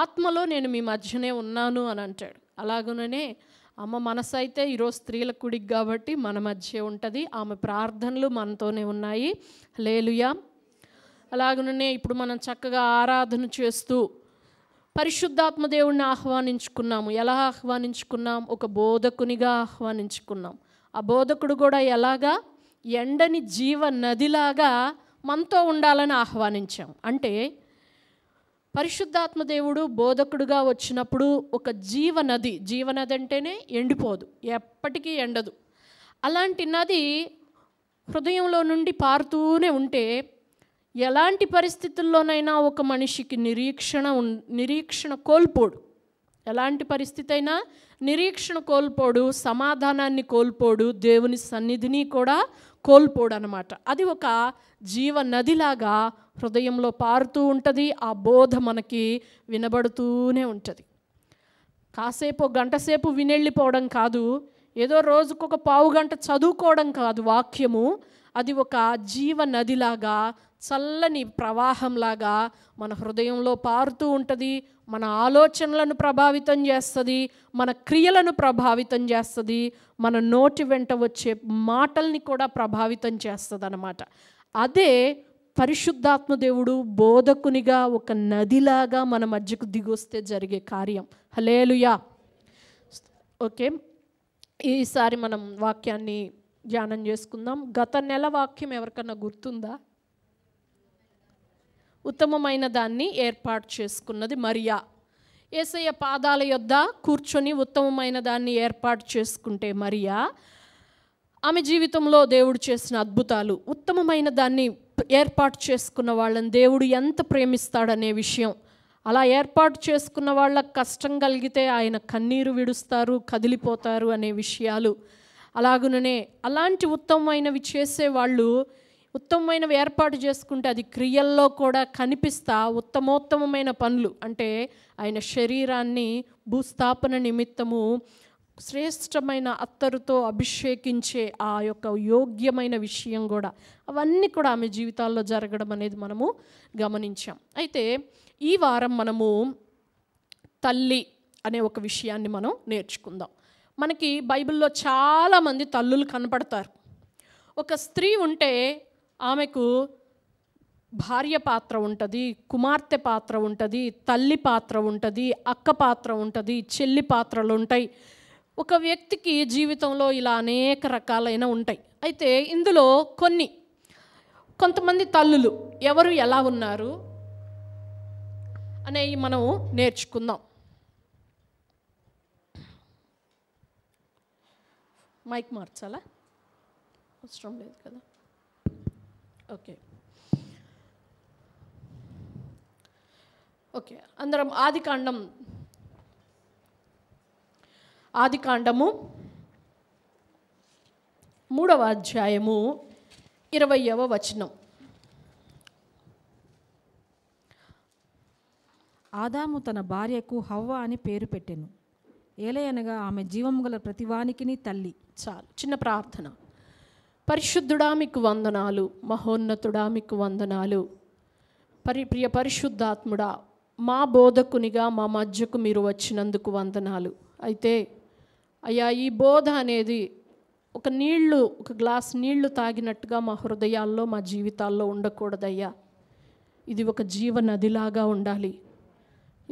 ఆత్మలో నేను మీ మధ్యనే ఉన్నాను అని అంటాడు అలాగనే అమ్మ మనసు అయితే ఈరోజు స్త్రీల కుడికి కాబట్టి మన మధ్య ఉంటుంది ఆమె ప్రార్థనలు మనతోనే ఉన్నాయి లేలుయా అలాగుననే ఇప్పుడు మనం చక్కగా ఆరాధన చేస్తూ పరిశుద్ధాత్మ దేవుణ్ణి ఆహ్వానించుకున్నాము ఎలా ఆహ్వానించుకున్నాం ఒక బోధకునిగా ఆహ్వానించుకున్నాం ఆ బోధకుడు కూడా ఎలాగా ఎండని జీవ నదిలాగా మనతో ఉండాలని ఆహ్వానించాం అంటే పరిశుద్ధాత్మ దేవుడు బోధకుడుగా వచ్చినప్పుడు ఒక జీవనది జీవనది అంటేనే ఎండిపోదు ఎప్పటికీ ఎండదు అలాంటి నది హృదయంలో నుండి పారుతూనే ఉంటే ఎలాంటి పరిస్థితుల్లోనైనా ఒక మనిషికి నిరీక్షణ నిరీక్షణ కోల్పోడు ఎలాంటి పరిస్థితి అయినా నిరీక్షణ కోల్పోడు సమాధానాన్ని కోల్పోడు దేవుని సన్నిధిని కూడా కోల్పోడు అనమాట అది ఒక జీవ నదిలాగా హృదయంలో పారుతూ ఉంటుంది ఆ బోధ మనకి వినబడుతూనే ఉంటుంది కాసేపు గంటసేపు వినెళ్ళిపోవడం కాదు ఏదో రోజుకొక పావు గంట చదువుకోవడం కాదు వాక్యము అది ఒక జీవ నదిలాగా చల్లని ప్రవాహంలాగా మన హృదయంలో పారుతూ ఉంటుంది మన ఆలోచనలను ప్రభావితం చేస్తుంది మన క్రియలను ప్రభావితం చేస్తుంది మన నోటి వెంట వచ్చే మాటల్ని కూడా ప్రభావితం చేస్తుంది అన్నమాట అదే పరిశుద్ధాత్మ దేవుడు బోధకునిగా ఒక నదిలాగా మన మధ్యకు దిగొస్తే జరిగే కార్యం హలేలుయా ఓకే ఈసారి మనం వాక్యాన్ని ధ్యానం చేసుకుందాం గత నెల వాక్యం ఎవరికన్నా గుర్తుందా ఉత్తమమైన దాన్ని ఏర్పాటు చేసుకున్నది మరియా ఏసయ్య పాదాల యొద్ద కూర్చొని ఉత్తమమైన దాన్ని ఏర్పాటు చేసుకుంటే మరియా ఆమె జీవితంలో దేవుడు చేసిన అద్భుతాలు ఉత్తమమైన దాన్ని ఏర్పాటు చేసుకున్న వాళ్ళని దేవుడు ఎంత ప్రేమిస్తాడనే విషయం అలా ఏర్పాటు చేసుకున్న వాళ్ళ కష్టం కలిగితే ఆయన కన్నీరు విడుస్తారు కదిలిపోతారు అనే విషయాలు అలాగుననే అలాంటి ఉత్తమమైనవి చేసేవాళ్ళు ఉత్తమమైనవి ఏర్పాటు చేసుకుంటే అది క్రియల్లో కూడా కనిపిస్తా ఉత్తమోత్తమైన పనులు అంటే ఆయన శరీరాన్ని భూస్థాపన నిమిత్తము శ్రేష్టమైన అత్తరుతో అభిషేకించే ఆ యొక్క యోగ్యమైన విషయం కూడా అవన్నీ కూడా ఆమె జీవితాల్లో జరగడం అనేది మనము గమనించాం అయితే ఈ వారం మనము తల్లి అనే ఒక విషయాన్ని మనం నేర్చుకుందాం మనకి బైబిల్లో చాలామంది తల్లులు కనపడతారు ఒక స్త్రీ ఉంటే ఆమెకు భార్య పాత్ర ఉంటుంది కుమార్తె పాత్ర ఉంటుంది తల్లి పాత్ర ఉంటుంది అక్క పాత్ర ఉంటుంది చెల్లి పాత్రలు ఉంటాయి ఒక వ్యక్తికి జీవితంలో ఇలా అనేక రకాలైన ఉంటాయి అయితే ఇందులో కొన్ని కొంతమంది తల్లులు ఎవరు ఎలా ఉన్నారు అనేవి మనం నేర్చుకుందాం మైక్ మార్చాలా అవసరం లేదు కదా ఓకే ఓకే అందరం ఆది కాండం ఆది కాండము మూడవ అధ్యాయము ఇరవయవ వచనం ఆదాము తన భార్యకు హవ్వ అని పేరు పెట్టెను ఏలయనగా ఆమె జీవము గల ప్రతివానికిని తల్లి చాలు చిన్న ప్రార్థన పరిశుద్ధుడా మీకు వందనాలు మహోన్నతుడా మీకు వందనాలు పరి ప్రియ పరిశుద్ధాత్ముడా మా బోధకునిగా మా మధ్యకు మీరు వచ్చినందుకు వందనాలు అయితే అయ్యా ఈ బోధ అనేది ఒక నీళ్లు ఒక గ్లాస్ నీళ్లు తాగినట్టుగా మా హృదయాల్లో మా జీవితాల్లో ఉండకూడదయ్యా ఇది ఒక జీవ నదిలాగా ఉండాలి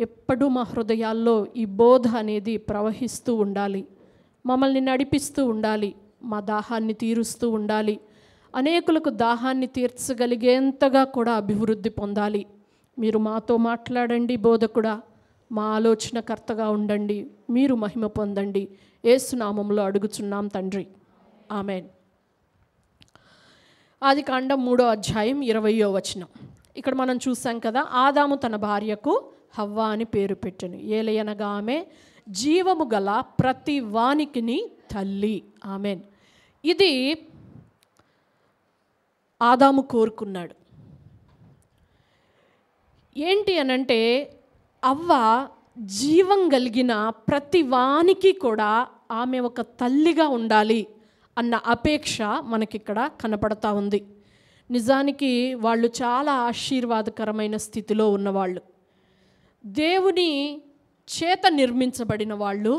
ఎప్పుడూ మా హృదయాల్లో ఈ బోధ అనేది ప్రవహిస్తూ ఉండాలి మమ్మల్ని నడిపిస్తూ ఉండాలి మా దాహాన్ని తీరుస్తూ ఉండాలి అనేకులకు దాహాన్ని తీర్చగలిగేంతగా కూడా అభివృద్ధి పొందాలి మీరు మాతో మాట్లాడండి బోధకుడా మా ఆలోచనకర్తగా ఉండండి మీరు మహిమ పొందండి ఏసునామంలో అడుగుచున్నాం తండ్రి ఆమెన్ ఆది కాండం మూడో అధ్యాయం ఇరవయో వచనం ఇక్కడ మనం చూసాం కదా ఆదాము తన భార్యకు హవ్వ అని పేరు పెట్టను ఏలయనగా ఆమె జీవము గల ప్రతి వానికిని తల్లి ఆమెన్ ఇది ఆదాము కోరుకున్నాడు ఏంటి అనంటే అవ్వ జీవం కలిగిన ప్రతి వానికి కూడా ఆమె ఒక తల్లిగా ఉండాలి అన్న అపేక్ష మనకిక్కడ కనపడతా ఉంది నిజానికి వాళ్ళు చాలా ఆశీర్వాదకరమైన స్థితిలో ఉన్నవాళ్ళు దేవుని చేత నిర్మించబడిన వాళ్ళు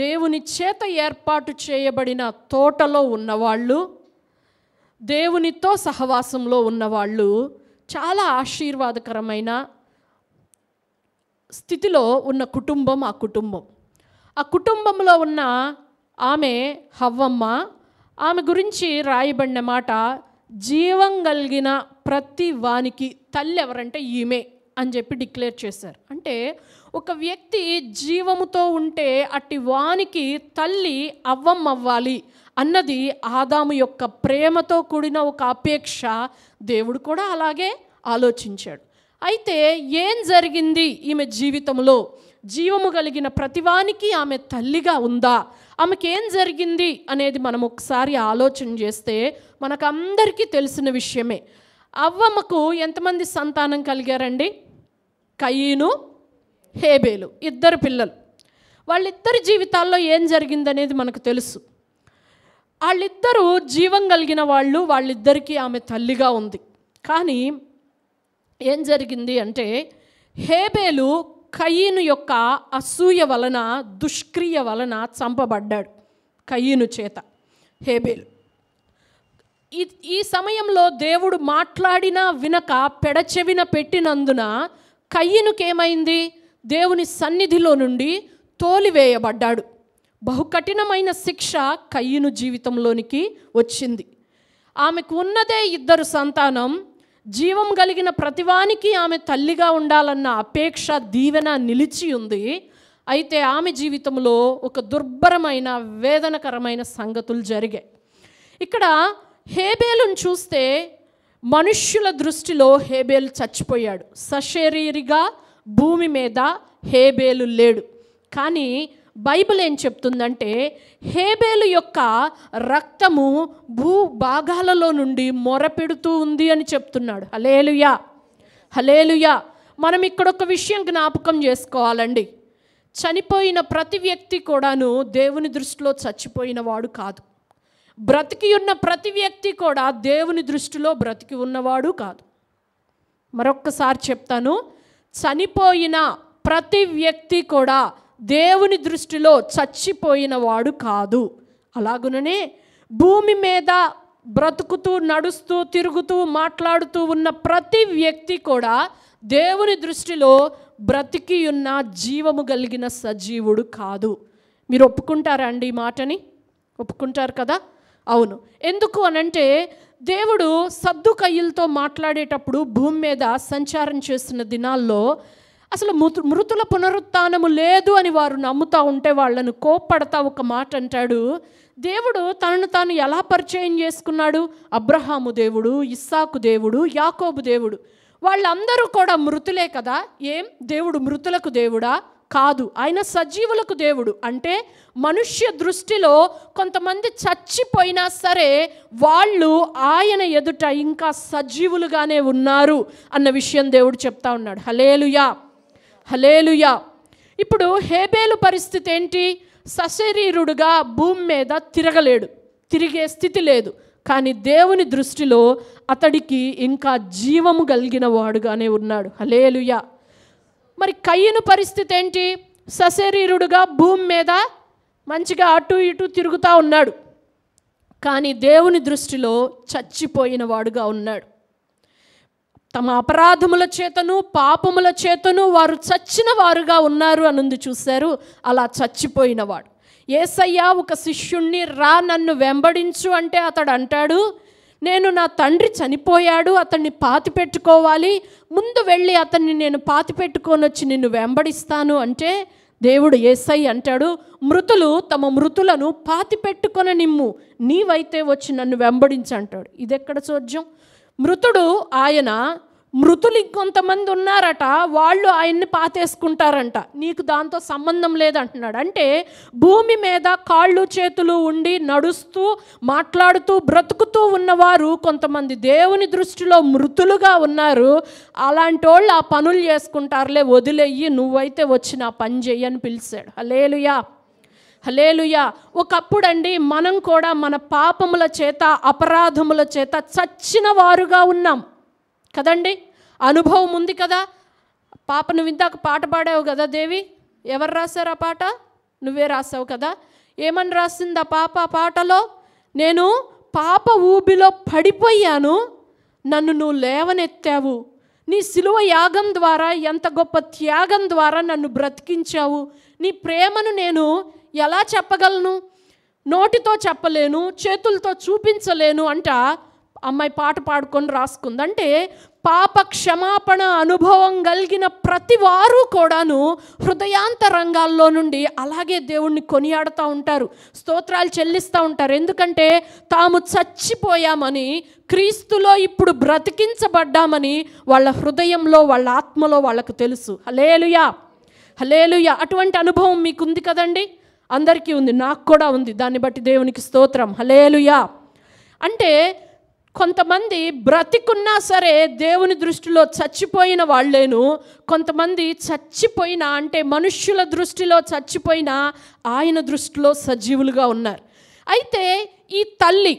దేవుని చేత ఏర్పాటు చేయబడిన తోటలో ఉన్నవాళ్ళు దేవునితో సహవాసంలో ఉన్నవాళ్ళు చాలా ఆశీర్వాదకరమైన స్థితిలో ఉన్న కుటుంబం ఆ కుటుంబం ఆ కుటుంబంలో ఉన్న ఆమె హవ్వమ్మ ఆమె గురించి రాయబడిన మాట జీవం కలిగిన ప్రతి వానికి తల్లి ఎవరంటే ఈమె అని చెప్పి డిక్లేర్ చేశారు అంటే ఒక వ్యక్తి జీవముతో ఉంటే అట్టి వానికి తల్లి అవ్వమ్మవ్వాలి అన్నది ఆదాము యొక్క ప్రేమతో కూడిన ఒక అపేక్ష దేవుడు కూడా అలాగే ఆలోచించాడు అయితే ఏం జరిగింది ఈమె జీవితంలో జీవము కలిగిన ప్రతివానికి ఆమె తల్లిగా ఉందా ఆమెకి ఏం జరిగింది అనేది మనం ఒకసారి ఆలోచన చేస్తే మనకందరికీ తెలిసిన విషయమే అవ్వమ్మకు ఎంతమంది సంతానం కలిగారండి కయీను హేబేలు ఇద్దరు పిల్లలు వాళ్ళిద్దరి జీవితాల్లో ఏం జరిగిందనేది మనకు తెలుసు వాళ్ళిద్దరూ జీవం కలిగిన వాళ్ళు వాళ్ళిద్దరికీ ఆమె తల్లిగా ఉంది కానీ ఏం జరిగింది అంటే హేబేలు కయ్యను యొక్క అసూయ వలన దుష్క్రియ వలన చంపబడ్డాడు కయ్యను చేత హేబేలు ఈ ఈ సమయంలో దేవుడు మాట్లాడినా వినక పెడచెవిన పెట్టినందున కయ్యనుకేమైంది దేవుని సన్నిధిలో నుండి తోలివేయబడ్డాడు బహు కఠినమైన శిక్ష కయ్యను జీవితంలోనికి వచ్చింది ఆమెకు ఉన్నదే ఇద్దరు సంతానం జీవం కలిగిన ప్రతివానికి ఆమె తల్లిగా ఉండాలన్న అపేక్ష దీవెన నిలిచి ఉంది అయితే ఆమె జీవితంలో ఒక దుర్భరమైన వేదనకరమైన సంగతులు జరిగాయి ఇక్కడ హేబేలును చూస్తే మనుష్యుల దృష్టిలో హేబేలు చచ్చిపోయాడు సశరీరిగా భూమి మీద హేబేలు లేడు కానీ బైబిల్ ఏం చెప్తుందంటే హేబేలు యొక్క రక్తము భూ భాగాలలో నుండి మొరపెడుతూ ఉంది అని చెప్తున్నాడు హలేలుయా హలేలుయా మనం ఇక్కడ ఒక విషయం జ్ఞాపకం చేసుకోవాలండి చనిపోయిన ప్రతి వ్యక్తి కూడాను దేవుని దృష్టిలో చచ్చిపోయిన వాడు కాదు బ్రతికి ఉన్న ప్రతి వ్యక్తి కూడా దేవుని దృష్టిలో బ్రతికి ఉన్నవాడు కాదు మరొక్కసారి చెప్తాను చనిపోయిన ప్రతి వ్యక్తి కూడా దేవుని దృష్టిలో చచ్చిపోయిన వాడు కాదు అలాగుననే భూమి మీద బ్రతుకుతూ నడుస్తూ తిరుగుతూ మాట్లాడుతూ ఉన్న ప్రతి వ్యక్తి కూడా దేవుని దృష్టిలో బ్రతికి ఉన్న జీవము కలిగిన సజీవుడు కాదు మీరు ఒప్పుకుంటారా అండి ఈ మాటని ఒప్పుకుంటారు కదా అవును ఎందుకు అనంటే దేవుడు సద్దు సద్దుకయ్యలతో మాట్లాడేటప్పుడు భూమి మీద సంచారం చేస్తున్న దినాల్లో అసలు మృతుల పునరుత్నము లేదు అని వారు నమ్ముతా ఉంటే వాళ్ళను కోప్పడతా ఒక మాట అంటాడు దేవుడు తనను తాను ఎలా పరిచయం చేసుకున్నాడు అబ్రహాము దేవుడు ఇస్సాకు దేవుడు యాకోబు దేవుడు వాళ్ళందరూ కూడా మృతులే కదా ఏం దేవుడు మృతులకు దేవుడా కాదు ఆయన సజీవులకు దేవుడు అంటే మనుష్య దృష్టిలో కొంతమంది చచ్చిపోయినా సరే వాళ్ళు ఆయన ఎదుట ఇంకా సజీవులుగానే ఉన్నారు అన్న విషయం దేవుడు చెప్తా ఉన్నాడు హలేలుయా హలేలుయా ఇప్పుడు హేబేలు పరిస్థితి ఏంటి సశరీరుడుగా భూమి మీద తిరగలేడు తిరిగే స్థితి లేదు కానీ దేవుని దృష్టిలో అతడికి ఇంకా జీవము కలిగిన వాడుగానే ఉన్నాడు హలేలుయా మరి కయ్యను పరిస్థితి ఏంటి సశరీరుడుగా భూమి మీద మంచిగా అటు ఇటు తిరుగుతూ ఉన్నాడు కానీ దేవుని దృష్టిలో చచ్చిపోయిన వాడుగా ఉన్నాడు తమ అపరాధముల చేతను పాపముల చేతను వారు చచ్చిన వారుగా ఉన్నారు అనుంది చూశారు అలా చచ్చిపోయినవాడు ఏసయ్యా ఒక శిష్యుణ్ణి రా నన్ను వెంబడించు అంటే అతడు అంటాడు నేను నా తండ్రి చనిపోయాడు అతన్ని పాతి పెట్టుకోవాలి ముందు వెళ్ళి అతన్ని నేను పాతి పెట్టుకొని వచ్చి నిన్ను వెంబడిస్తాను అంటే దేవుడు ఏసై అంటాడు మృతులు తమ మృతులను పాతి పెట్టుకొని నిమ్ము నీవైతే వచ్చి నన్ను వెంబడించంటాడు ఇదెక్కడ చోద్యం మృతుడు ఆయన మృతులు ఇంకొంతమంది ఉన్నారట వాళ్ళు ఆయన్ని పాతేసుకుంటారంట నీకు దాంతో సంబంధం లేదంటున్నాడు అంటే భూమి మీద కాళ్ళు చేతులు ఉండి నడుస్తూ మాట్లాడుతూ బ్రతుకుతూ ఉన్నవారు కొంతమంది దేవుని దృష్టిలో మృతులుగా ఉన్నారు అలాంటి వాళ్ళు ఆ పనులు చేసుకుంటారులే వదిలేయి నువ్వైతే వచ్చి నా పని చెయ్యని పిలిచాడు హలేలుయా హలేలుయా ఒకప్పుడండి మనం కూడా మన పాపముల చేత అపరాధముల చేత చచ్చిన వారుగా ఉన్నాం కదండి అనుభవం ఉంది కదా పాప నువ్వు ఇందాక పాట పాడావు కదా దేవి ఎవరు రాశారు ఆ పాట నువ్వే రాసావు కదా ఏమని రాసింది ఆ పాప ఆ పాటలో నేను పాప ఊబిలో పడిపోయాను నన్ను నువ్వు లేవనెత్తావు నీ సిలువ యాగం ద్వారా ఎంత గొప్ప త్యాగం ద్వారా నన్ను బ్రతికించావు నీ ప్రేమను నేను ఎలా చెప్పగలను నోటితో చెప్పలేను చేతులతో చూపించలేను అంట అమ్మాయి పాట పాడుకొని రాసుకుంది అంటే పాప క్షమాపణ అనుభవం కలిగిన ప్రతి వారు కూడాను హృదయాంతరంగాల్లో నుండి అలాగే దేవుణ్ణి కొనియాడుతూ ఉంటారు స్తోత్రాలు చెల్లిస్తూ ఉంటారు ఎందుకంటే తాము చచ్చిపోయామని క్రీస్తులో ఇప్పుడు బ్రతికించబడ్డామని వాళ్ళ హృదయంలో వాళ్ళ ఆత్మలో వాళ్ళకు తెలుసు హలేలుయా హలేలుయా అటువంటి అనుభవం మీకుంది కదండి అందరికీ ఉంది నాకు కూడా ఉంది దాన్ని బట్టి దేవునికి స్తోత్రం హలేలుయా అంటే కొంతమంది బ్రతికున్నా సరే దేవుని దృష్టిలో చచ్చిపోయిన వాళ్ళేను కొంతమంది చచ్చిపోయిన అంటే మనుష్యుల దృష్టిలో చచ్చిపోయిన ఆయన దృష్టిలో సజీవులుగా ఉన్నారు అయితే ఈ తల్లి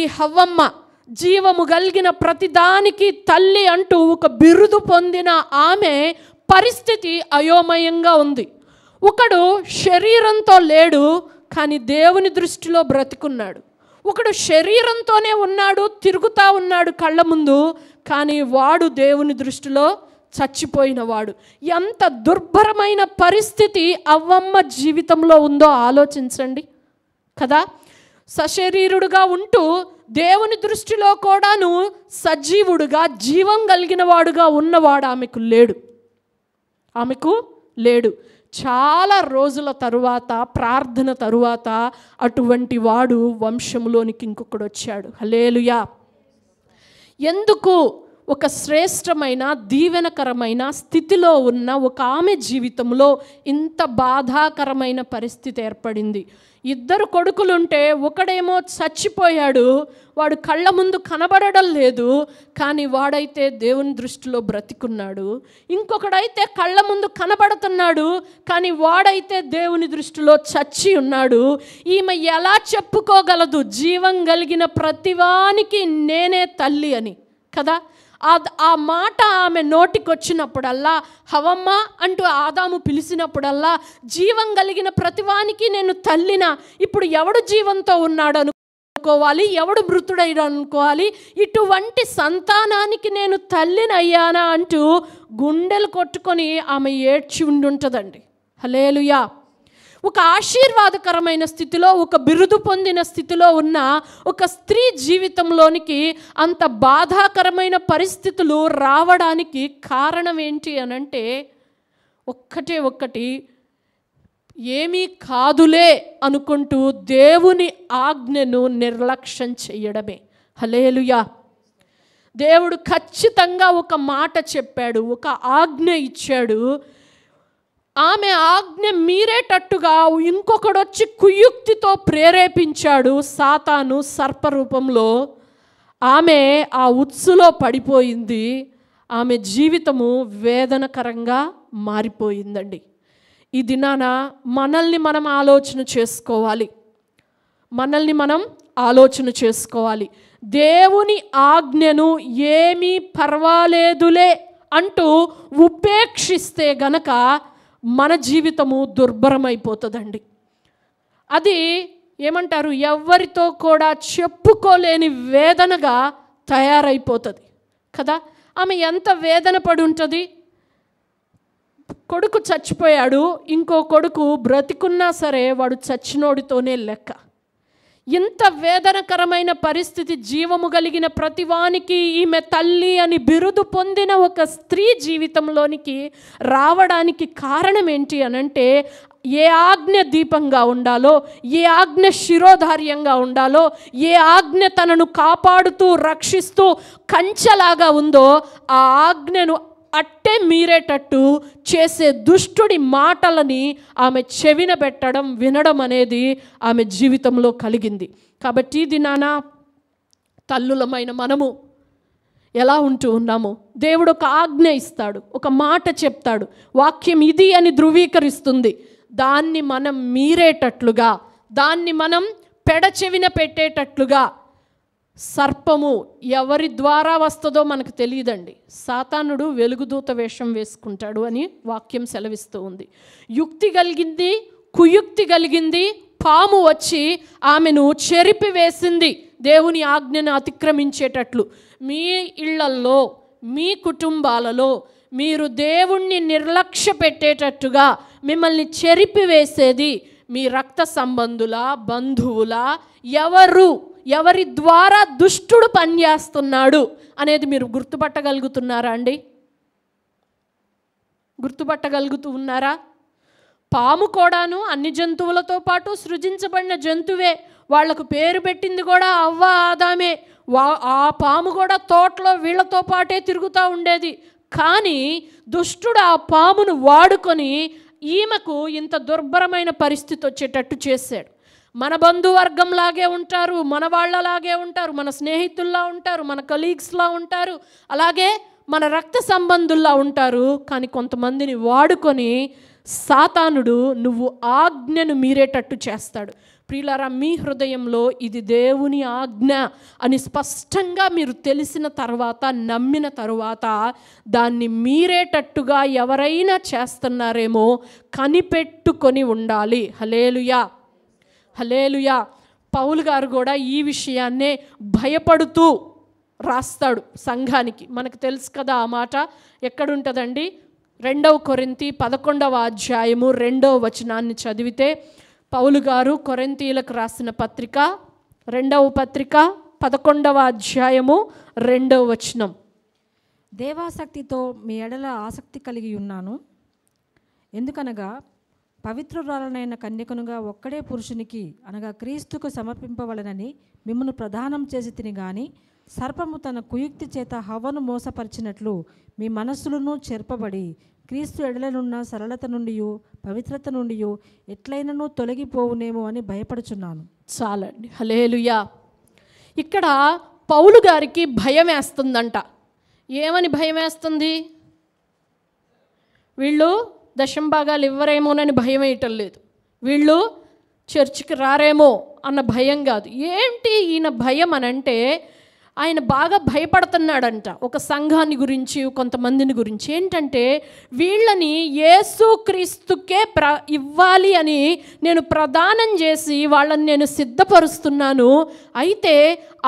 ఈ హవ్వమ్మ జీవము కలిగిన ప్రతిదానికి తల్లి అంటూ ఒక బిరుదు పొందిన ఆమె పరిస్థితి అయోమయంగా ఉంది ఒకడు శరీరంతో లేడు కానీ దేవుని దృష్టిలో బ్రతికున్నాడు ఒకడు శరీరంతోనే ఉన్నాడు తిరుగుతూ ఉన్నాడు కళ్ళ ముందు కానీ వాడు దేవుని దృష్టిలో చచ్చిపోయిన వాడు ఎంత దుర్భరమైన పరిస్థితి అవ్వమ్మ జీవితంలో ఉందో ఆలోచించండి కదా సశరీరుడుగా ఉంటూ దేవుని దృష్టిలో కూడాను సజీవుడుగా జీవం కలిగిన వాడుగా ఉన్నవాడు ఆమెకు లేడు ఆమెకు లేడు చాలా రోజుల తరువాత ప్రార్థన తరువాత అటువంటి వాడు వంశంలోనికి ఇంకొకడు వచ్చాడు హలేలుయా ఎందుకు ఒక శ్రేష్టమైన దీవెనకరమైన స్థితిలో ఉన్న ఒక ఆమె జీవితంలో ఇంత బాధాకరమైన పరిస్థితి ఏర్పడింది ఇద్దరు కొడుకులుంటే ఒకడేమో చచ్చిపోయాడు వాడు కళ్ళ ముందు కనబడడం లేదు కానీ వాడైతే దేవుని దృష్టిలో బ్రతికున్నాడు ఇంకొకడైతే కళ్ళ ముందు కనబడుతున్నాడు కానీ వాడైతే దేవుని దృష్టిలో చచ్చి ఉన్నాడు ఈమె ఎలా చెప్పుకోగలదు జీవం కలిగిన ప్రతివానికి నేనే తల్లి అని కదా ఆ మాట ఆమె నోటికొచ్చినప్పుడల్లా హవమ్మ అంటూ ఆదాము పిలిచినప్పుడల్లా జీవం కలిగిన ప్రతివానికి నేను తల్లిన ఇప్పుడు ఎవడు జీవంతో ఉన్నాడు అనుకోవాలి ఎవడు మృతుడయ్యాడు అనుకోవాలి ఇటువంటి సంతానానికి నేను తల్లినయ్యానా అంటూ గుండెలు కొట్టుకొని ఆమె ఏడ్చి ఉండుంటుందండి హలేలుయా ఒక ఆశీర్వాదకరమైన స్థితిలో ఒక బిరుదు పొందిన స్థితిలో ఉన్న ఒక స్త్రీ జీవితంలోనికి అంత బాధాకరమైన పరిస్థితులు రావడానికి కారణం ఏంటి అనంటే ఒక్కటే ఒక్కటి ఏమీ కాదులే అనుకుంటూ దేవుని ఆజ్ఞను నిర్లక్ష్యం చేయడమే హలేలుయా దేవుడు ఖచ్చితంగా ఒక మాట చెప్పాడు ఒక ఆజ్ఞ ఇచ్చాడు ఆమె ఆజ్ఞ మీరేటట్టుగా ఇంకొకడొచ్చి కుయుక్తితో ప్రేరేపించాడు సాతాను సర్పరూపంలో ఆమె ఆ ఉత్సులో పడిపోయింది ఆమె జీవితము వేదనకరంగా మారిపోయిందండి ఈ దినాన మనల్ని మనం ఆలోచన చేసుకోవాలి మనల్ని మనం ఆలోచన చేసుకోవాలి దేవుని ఆజ్ఞను ఏమీ పర్వాలేదులే అంటూ ఉపేక్షిస్తే గనక మన జీవితము దుర్భరమైపోతుందండి అది ఏమంటారు ఎవరితో కూడా చెప్పుకోలేని వేదనగా తయారైపోతుంది కదా ఆమె ఎంత వేదన పడి ఉంటుంది కొడుకు చచ్చిపోయాడు ఇంకో కొడుకు బ్రతికున్నా సరే వాడు చచ్చినోడితోనే లెక్క ఇంత వేదనకరమైన పరిస్థితి జీవము కలిగిన ప్రతివానికి ఈమె తల్లి అని బిరుదు పొందిన ఒక స్త్రీ జీవితంలోనికి రావడానికి కారణం ఏంటి అనంటే ఏ ఆజ్ఞ దీపంగా ఉండాలో ఏ ఆజ్ఞ శిరోధార్యంగా ఉండాలో ఏ ఆజ్ఞ తనను కాపాడుతూ రక్షిస్తూ కంచెలాగా ఉందో ఆ ఆజ్ఞను అట్టే మీరేటట్టు చేసే దుష్టుడి మాటలని ఆమె చెవిన పెట్టడం వినడం అనేది ఆమె జీవితంలో కలిగింది కాబట్టి ఇది నాన్న తల్లులమైన మనము ఎలా ఉంటూ ఉన్నాము దేవుడు ఒక ఆజ్ఞ ఇస్తాడు ఒక మాట చెప్తాడు వాక్యం ఇది అని ధృవీకరిస్తుంది దాన్ని మనం మీరేటట్లుగా దాన్ని మనం పెడచెవిన పెట్టేటట్లుగా సర్పము ఎవరి ద్వారా వస్తుందో మనకు తెలియదండి సాతానుడు వెలుగుదూత వేషం వేసుకుంటాడు అని వాక్యం సెలవిస్తూ ఉంది యుక్తి కలిగింది కుయుక్తి కలిగింది పాము వచ్చి ఆమెను చెరిపి వేసింది దేవుని ఆజ్ఞను అతిక్రమించేటట్లు మీ ఇళ్లల్లో మీ కుటుంబాలలో మీరు దేవుణ్ణి నిర్లక్ష్య పెట్టేటట్టుగా మిమ్మల్ని చెరిపి వేసేది మీ రక్త సంబంధుల బంధువుల ఎవరు ఎవరి ద్వారా దుష్టుడు పనిచేస్తున్నాడు అనేది మీరు గుర్తుపట్టగలుగుతున్నారా అండి గుర్తుపట్టగలుగుతూ ఉన్నారా పాము కూడాను అన్ని జంతువులతో పాటు సృజించబడిన జంతువే వాళ్లకు పేరు పెట్టింది కూడా అవ్వ ఆదామే వా ఆ పాము కూడా తోటలో వీళ్ళతో పాటే తిరుగుతూ ఉండేది కానీ దుష్టుడు ఆ పామును వాడుకొని ఈమెకు ఇంత దుర్భరమైన పరిస్థితి వచ్చేటట్టు చేశాడు మన బంధువర్గంలాగే ఉంటారు మన వాళ్ళలాగే ఉంటారు మన స్నేహితుల్లా ఉంటారు మన కలీగ్స్లా ఉంటారు అలాగే మన రక్త సంబంధుల్లా ఉంటారు కానీ కొంతమందిని వాడుకొని సాతానుడు నువ్వు ఆజ్ఞను మీరేటట్టు చేస్తాడు ప్రియులారా మీ హృదయంలో ఇది దేవుని ఆజ్ఞ అని స్పష్టంగా మీరు తెలిసిన తర్వాత నమ్మిన తర్వాత దాన్ని మీరేటట్టుగా ఎవరైనా చేస్తున్నారేమో కనిపెట్టుకొని ఉండాలి హలేలుయా హలేలుయా పౌలు గారు కూడా ఈ విషయాన్నే భయపడుతూ రాస్తాడు సంఘానికి మనకు తెలుసు కదా ఆ మాట ఎక్కడుంటుందండి రెండవ కొరింతి పదకొండవ అధ్యాయము రెండవ వచనాన్ని చదివితే పౌలు గారు కొరింతీలకు రాసిన పత్రిక రెండవ పత్రిక పదకొండవ అధ్యాయము రెండవ వచనం దేవాసక్తితో మీ ఎడల ఆసక్తి కలిగి ఉన్నాను ఎందుకనగా పవిత్రురాలనైన కన్యకనుగా ఒక్కడే పురుషునికి అనగా క్రీస్తుకు సమర్పింపవలనని మిమ్మను ప్రదానం చేసి తిని గాని సర్పము తన కుయుక్తి చేత హవను మోసపరిచినట్లు మీ మనస్సులను చెర్పబడి క్రీస్తు ఎడలనున్న సరళత నుండి పవిత్రత నుండి ఎట్లయినను తొలగిపోవునేమో అని భయపడుచున్నాను చాలండి హలేలుయా ఇక్కడ పౌలు గారికి భయం వేస్తుందంట ఏమని భయం వేస్తుంది వీళ్ళు దశంభాగాలు ఇవ్వరేమోనని భయం వేయటం లేదు వీళ్ళు చర్చికి రారేమో అన్న భయం కాదు ఏంటి ఈయన భయం అని అంటే ఆయన బాగా భయపడుతున్నాడంట ఒక సంఘాన్ని గురించి కొంతమందిని గురించి ఏంటంటే వీళ్ళని యేసుక్రీస్తుకే ప్ర ఇవ్వాలి అని నేను ప్రదానం చేసి వాళ్ళని నేను సిద్ధపరుస్తున్నాను అయితే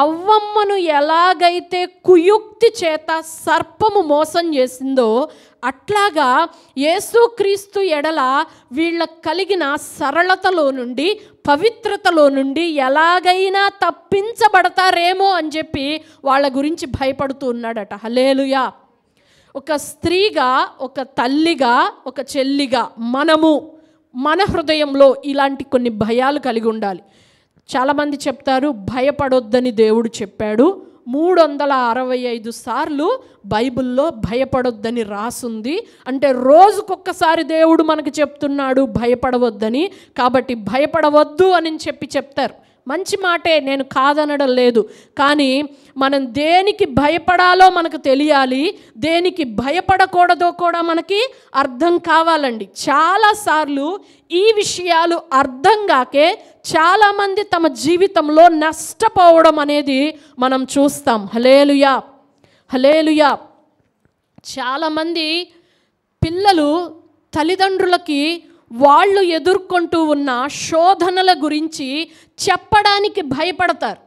అవ్వమ్మను ఎలాగైతే కుయుక్తి చేత సర్పము మోసం చేసిందో అట్లాగా యేసుక్రీస్తు ఎడల వీళ్ళ కలిగిన సరళతలో నుండి పవిత్రతలో నుండి ఎలాగైనా తప్పించబడతారేమో అని చెప్పి వాళ్ళ గురించి భయపడుతూ ఉన్నాడట హలేలుయా ఒక స్త్రీగా ఒక తల్లిగా ఒక చెల్లిగా మనము మన హృదయంలో ఇలాంటి కొన్ని భయాలు కలిగి ఉండాలి చాలామంది చెప్తారు భయపడొద్దని దేవుడు చెప్పాడు మూడు వందల అరవై ఐదు సార్లు బైబిల్లో భయపడొద్దని రాసుంది అంటే రోజుకొక్కసారి దేవుడు మనకు చెప్తున్నాడు భయపడవద్దని కాబట్టి భయపడవద్దు అని చెప్పి చెప్తారు మంచి మాటే నేను కాదనడం లేదు కానీ మనం దేనికి భయపడాలో మనకు తెలియాలి దేనికి భయపడకూడదో కూడా మనకి అర్థం కావాలండి చాలాసార్లు ఈ విషయాలు అర్థం కాకే చాలామంది తమ జీవితంలో నష్టపోవడం అనేది మనం చూస్తాం హలేలుయా హలేలుయా చాలామంది పిల్లలు తల్లిదండ్రులకి వాళ్ళు ఎదుర్కొంటూ ఉన్న శోధనల గురించి చెప్పడానికి భయపడతారు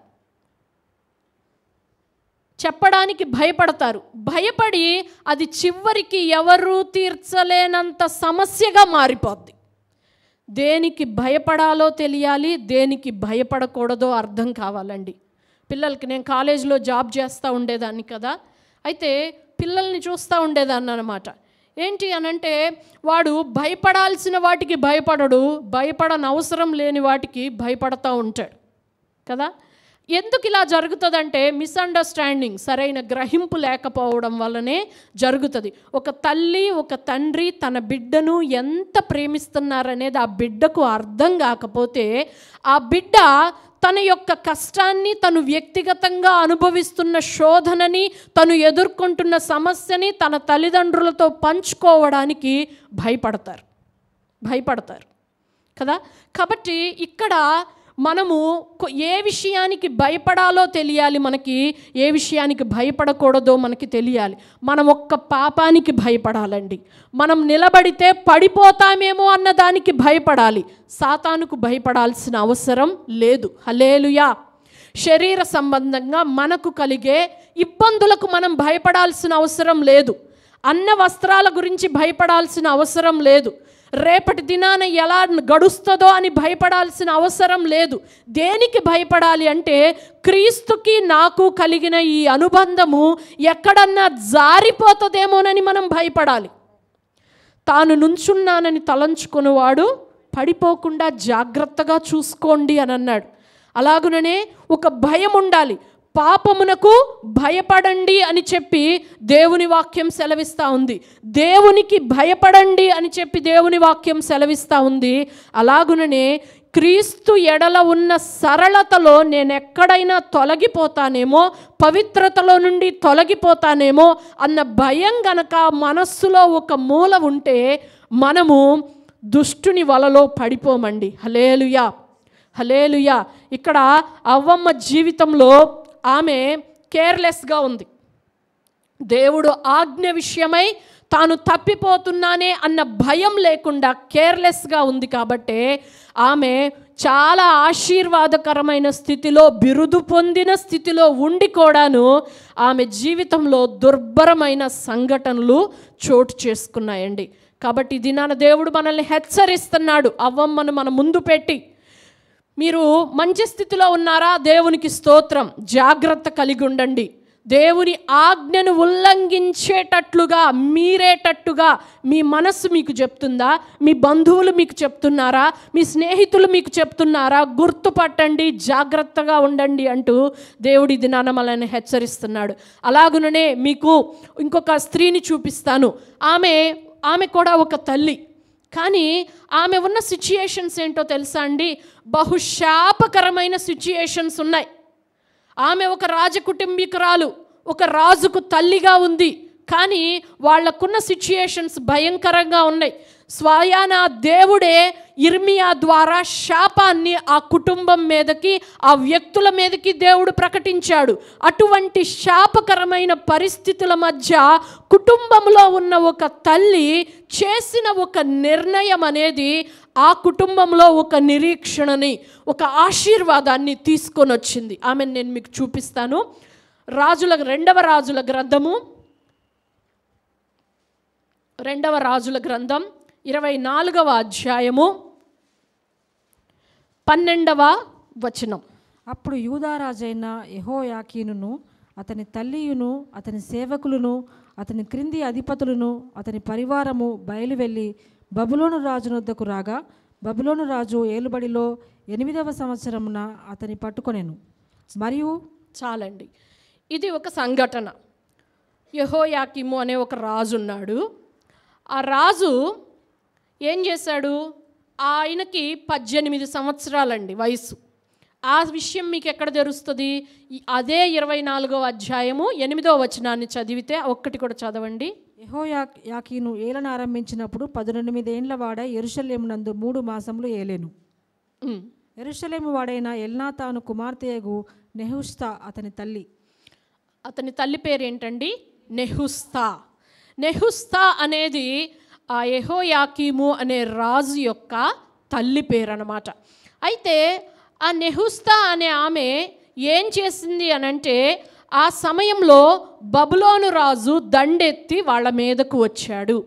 చెప్పడానికి భయపడతారు భయపడి అది చివరికి ఎవరూ తీర్చలేనంత సమస్యగా మారిపోద్ది దేనికి భయపడాలో తెలియాలి దేనికి భయపడకూడదో అర్థం కావాలండి పిల్లలకి నేను కాలేజీలో జాబ్ చేస్తూ ఉండేదాన్ని కదా అయితే పిల్లల్ని చూస్తూ ఉండేదాన్ని అనమాట ఏంటి అనంటే వాడు భయపడాల్సిన వాటికి భయపడడు భయపడనవసరం లేని వాటికి భయపడతూ ఉంటాడు కదా ఎందుకు ఇలా జరుగుతుందంటే మిస్అండర్స్టాండింగ్ సరైన గ్రహింపు లేకపోవడం వల్లనే జరుగుతుంది ఒక తల్లి ఒక తండ్రి తన బిడ్డను ఎంత ప్రేమిస్తున్నారనేది ఆ బిడ్డకు అర్థం కాకపోతే ఆ బిడ్డ తన యొక్క కష్టాన్ని తను వ్యక్తిగతంగా అనుభవిస్తున్న శోధనని తను ఎదుర్కొంటున్న సమస్యని తన తల్లిదండ్రులతో పంచుకోవడానికి భయపడతారు భయపడతారు కదా కాబట్టి ఇక్కడ మనము ఏ విషయానికి భయపడాలో తెలియాలి మనకి ఏ విషయానికి భయపడకూడదో మనకి తెలియాలి మనం ఒక్క పాపానికి భయపడాలండి మనం నిలబడితే పడిపోతామేమో అన్న దానికి భయపడాలి సాతానుకు భయపడాల్సిన అవసరం లేదు హలేలుయా శరీర సంబంధంగా మనకు కలిగే ఇబ్బందులకు మనం భయపడాల్సిన అవసరం లేదు అన్న వస్త్రాల గురించి భయపడాల్సిన అవసరం లేదు రేపటి దినాన ఎలా గడుస్తుందో అని భయపడాల్సిన అవసరం లేదు దేనికి భయపడాలి అంటే క్రీస్తుకి నాకు కలిగిన ఈ అనుబంధము ఎక్కడన్నా జారిపోతుందేమోనని మనం భయపడాలి తాను నుంచున్నానని తలంచుకున్నవాడు పడిపోకుండా జాగ్రత్తగా చూసుకోండి అని అన్నాడు అలాగుననే ఒక భయం ఉండాలి పాపమునకు భయపడండి అని చెప్పి దేవుని వాక్యం సెలవిస్తూ ఉంది దేవునికి భయపడండి అని చెప్పి దేవుని వాక్యం సెలవిస్తూ ఉంది అలాగుననే క్రీస్తు ఎడల ఉన్న సరళతలో నేను ఎక్కడైనా తొలగిపోతానేమో పవిత్రతలో నుండి తొలగిపోతానేమో అన్న భయం గనక మనస్సులో ఒక మూల ఉంటే మనము దుష్టుని వలలో పడిపోమండి హలేలుయా హలేలుయా ఇక్కడ అవ్వమ్మ జీవితంలో ఆమె కేర్లెస్గా ఉంది దేవుడు ఆజ్ఞ విషయమై తాను తప్పిపోతున్నానే అన్న భయం లేకుండా కేర్లెస్గా ఉంది కాబట్టే ఆమె చాలా ఆశీర్వాదకరమైన స్థితిలో బిరుదు పొందిన స్థితిలో ఉండి కూడాను ఆమె జీవితంలో దుర్భరమైన సంఘటనలు చోటు చేసుకున్నాయండి కాబట్టి దినాన దేవుడు మనల్ని హెచ్చరిస్తున్నాడు అవ్వమ్మను మన ముందు పెట్టి మీరు మంచి స్థితిలో ఉన్నారా దేవునికి స్తోత్రం జాగ్రత్త కలిగి ఉండండి దేవుని ఆజ్ఞను ఉల్లంఘించేటట్లుగా మీరేటట్టుగా మీ మనస్సు మీకు చెప్తుందా మీ బంధువులు మీకు చెప్తున్నారా మీ స్నేహితులు మీకు చెప్తున్నారా గుర్తుపట్టండి జాగ్రత్తగా ఉండండి అంటూ దేవుడి దినానమలని హెచ్చరిస్తున్నాడు అలాగుననే మీకు ఇంకొక స్త్రీని చూపిస్తాను ఆమె ఆమె కూడా ఒక తల్లి కానీ ఆమె ఉన్న సిచ్యుయేషన్స్ ఏంటో తెలుసా అండి బహుశాపకరమైన సిచ్యుయేషన్స్ ఉన్నాయి ఆమె ఒక రాజకుటుంబీకురాలు ఒక రాజుకు తల్లిగా ఉంది కానీ వాళ్లకున్న సిచ్యుయేషన్స్ భయంకరంగా ఉన్నాయి స్వయానా దేవుడే ఇర్మియా ద్వారా శాపాన్ని ఆ కుటుంబం మీదకి ఆ వ్యక్తుల మీదకి దేవుడు ప్రకటించాడు అటువంటి శాపకరమైన పరిస్థితుల మధ్య కుటుంబంలో ఉన్న ఒక తల్లి చేసిన ఒక నిర్ణయం అనేది ఆ కుటుంబంలో ఒక నిరీక్షణని ఒక ఆశీర్వాదాన్ని తీసుకొని వచ్చింది ఆమె నేను మీకు చూపిస్తాను రాజుల రెండవ రాజుల గ్రంథము రెండవ రాజుల గ్రంథం ఇరవై నాలుగవ అధ్యాయము పన్నెండవ వచనం అప్పుడు యూదారాజైన యహోయాకీనును అతని తల్లియును అతని సేవకులను అతని క్రింది అధిపతులను అతని పరివారము బయలు వెళ్ళి బబులోను రాజు వద్దకు రాగా బబులోను రాజు ఏలుబడిలో ఎనిమిదవ సంవత్సరమున అతని పట్టుకొనేను మరియు చాలండి ఇది ఒక సంఘటన యహోయాకిము అనే ఒక రాజు ఉన్నాడు ఆ రాజు ఏం చేశాడు ఆయనకి పద్దెనిమిది సంవత్సరాలండి వయసు ఆ విషయం మీకు ఎక్కడ తెలుస్తుంది అదే ఇరవై నాలుగో అధ్యాయము ఎనిమిదో వచనాన్ని చదివితే ఒక్కటి కూడా చదవండి యహో యాకీను ఏలను ఆరంభించినప్పుడు పద్దెనిమిదేండ్ల వాడ ఎరుషలేమునందు మూడు మాసములు ఏలేను ఎరుషలేము వాడైన ఎల్నా తాను కుమార్తెయగు నెహుస్తా అతని తల్లి అతని తల్లి పేరేంటండి నెహుస్తా నెహుస్తా అనేది ఆ యహోయాకీము అనే రాజు యొక్క తల్లి అనమాట అయితే ఆ నెహుస్తా అనే ఆమె ఏం చేసింది అనంటే ఆ సమయంలో బబులోను రాజు దండెత్తి వాళ్ళ మీదకు వచ్చాడు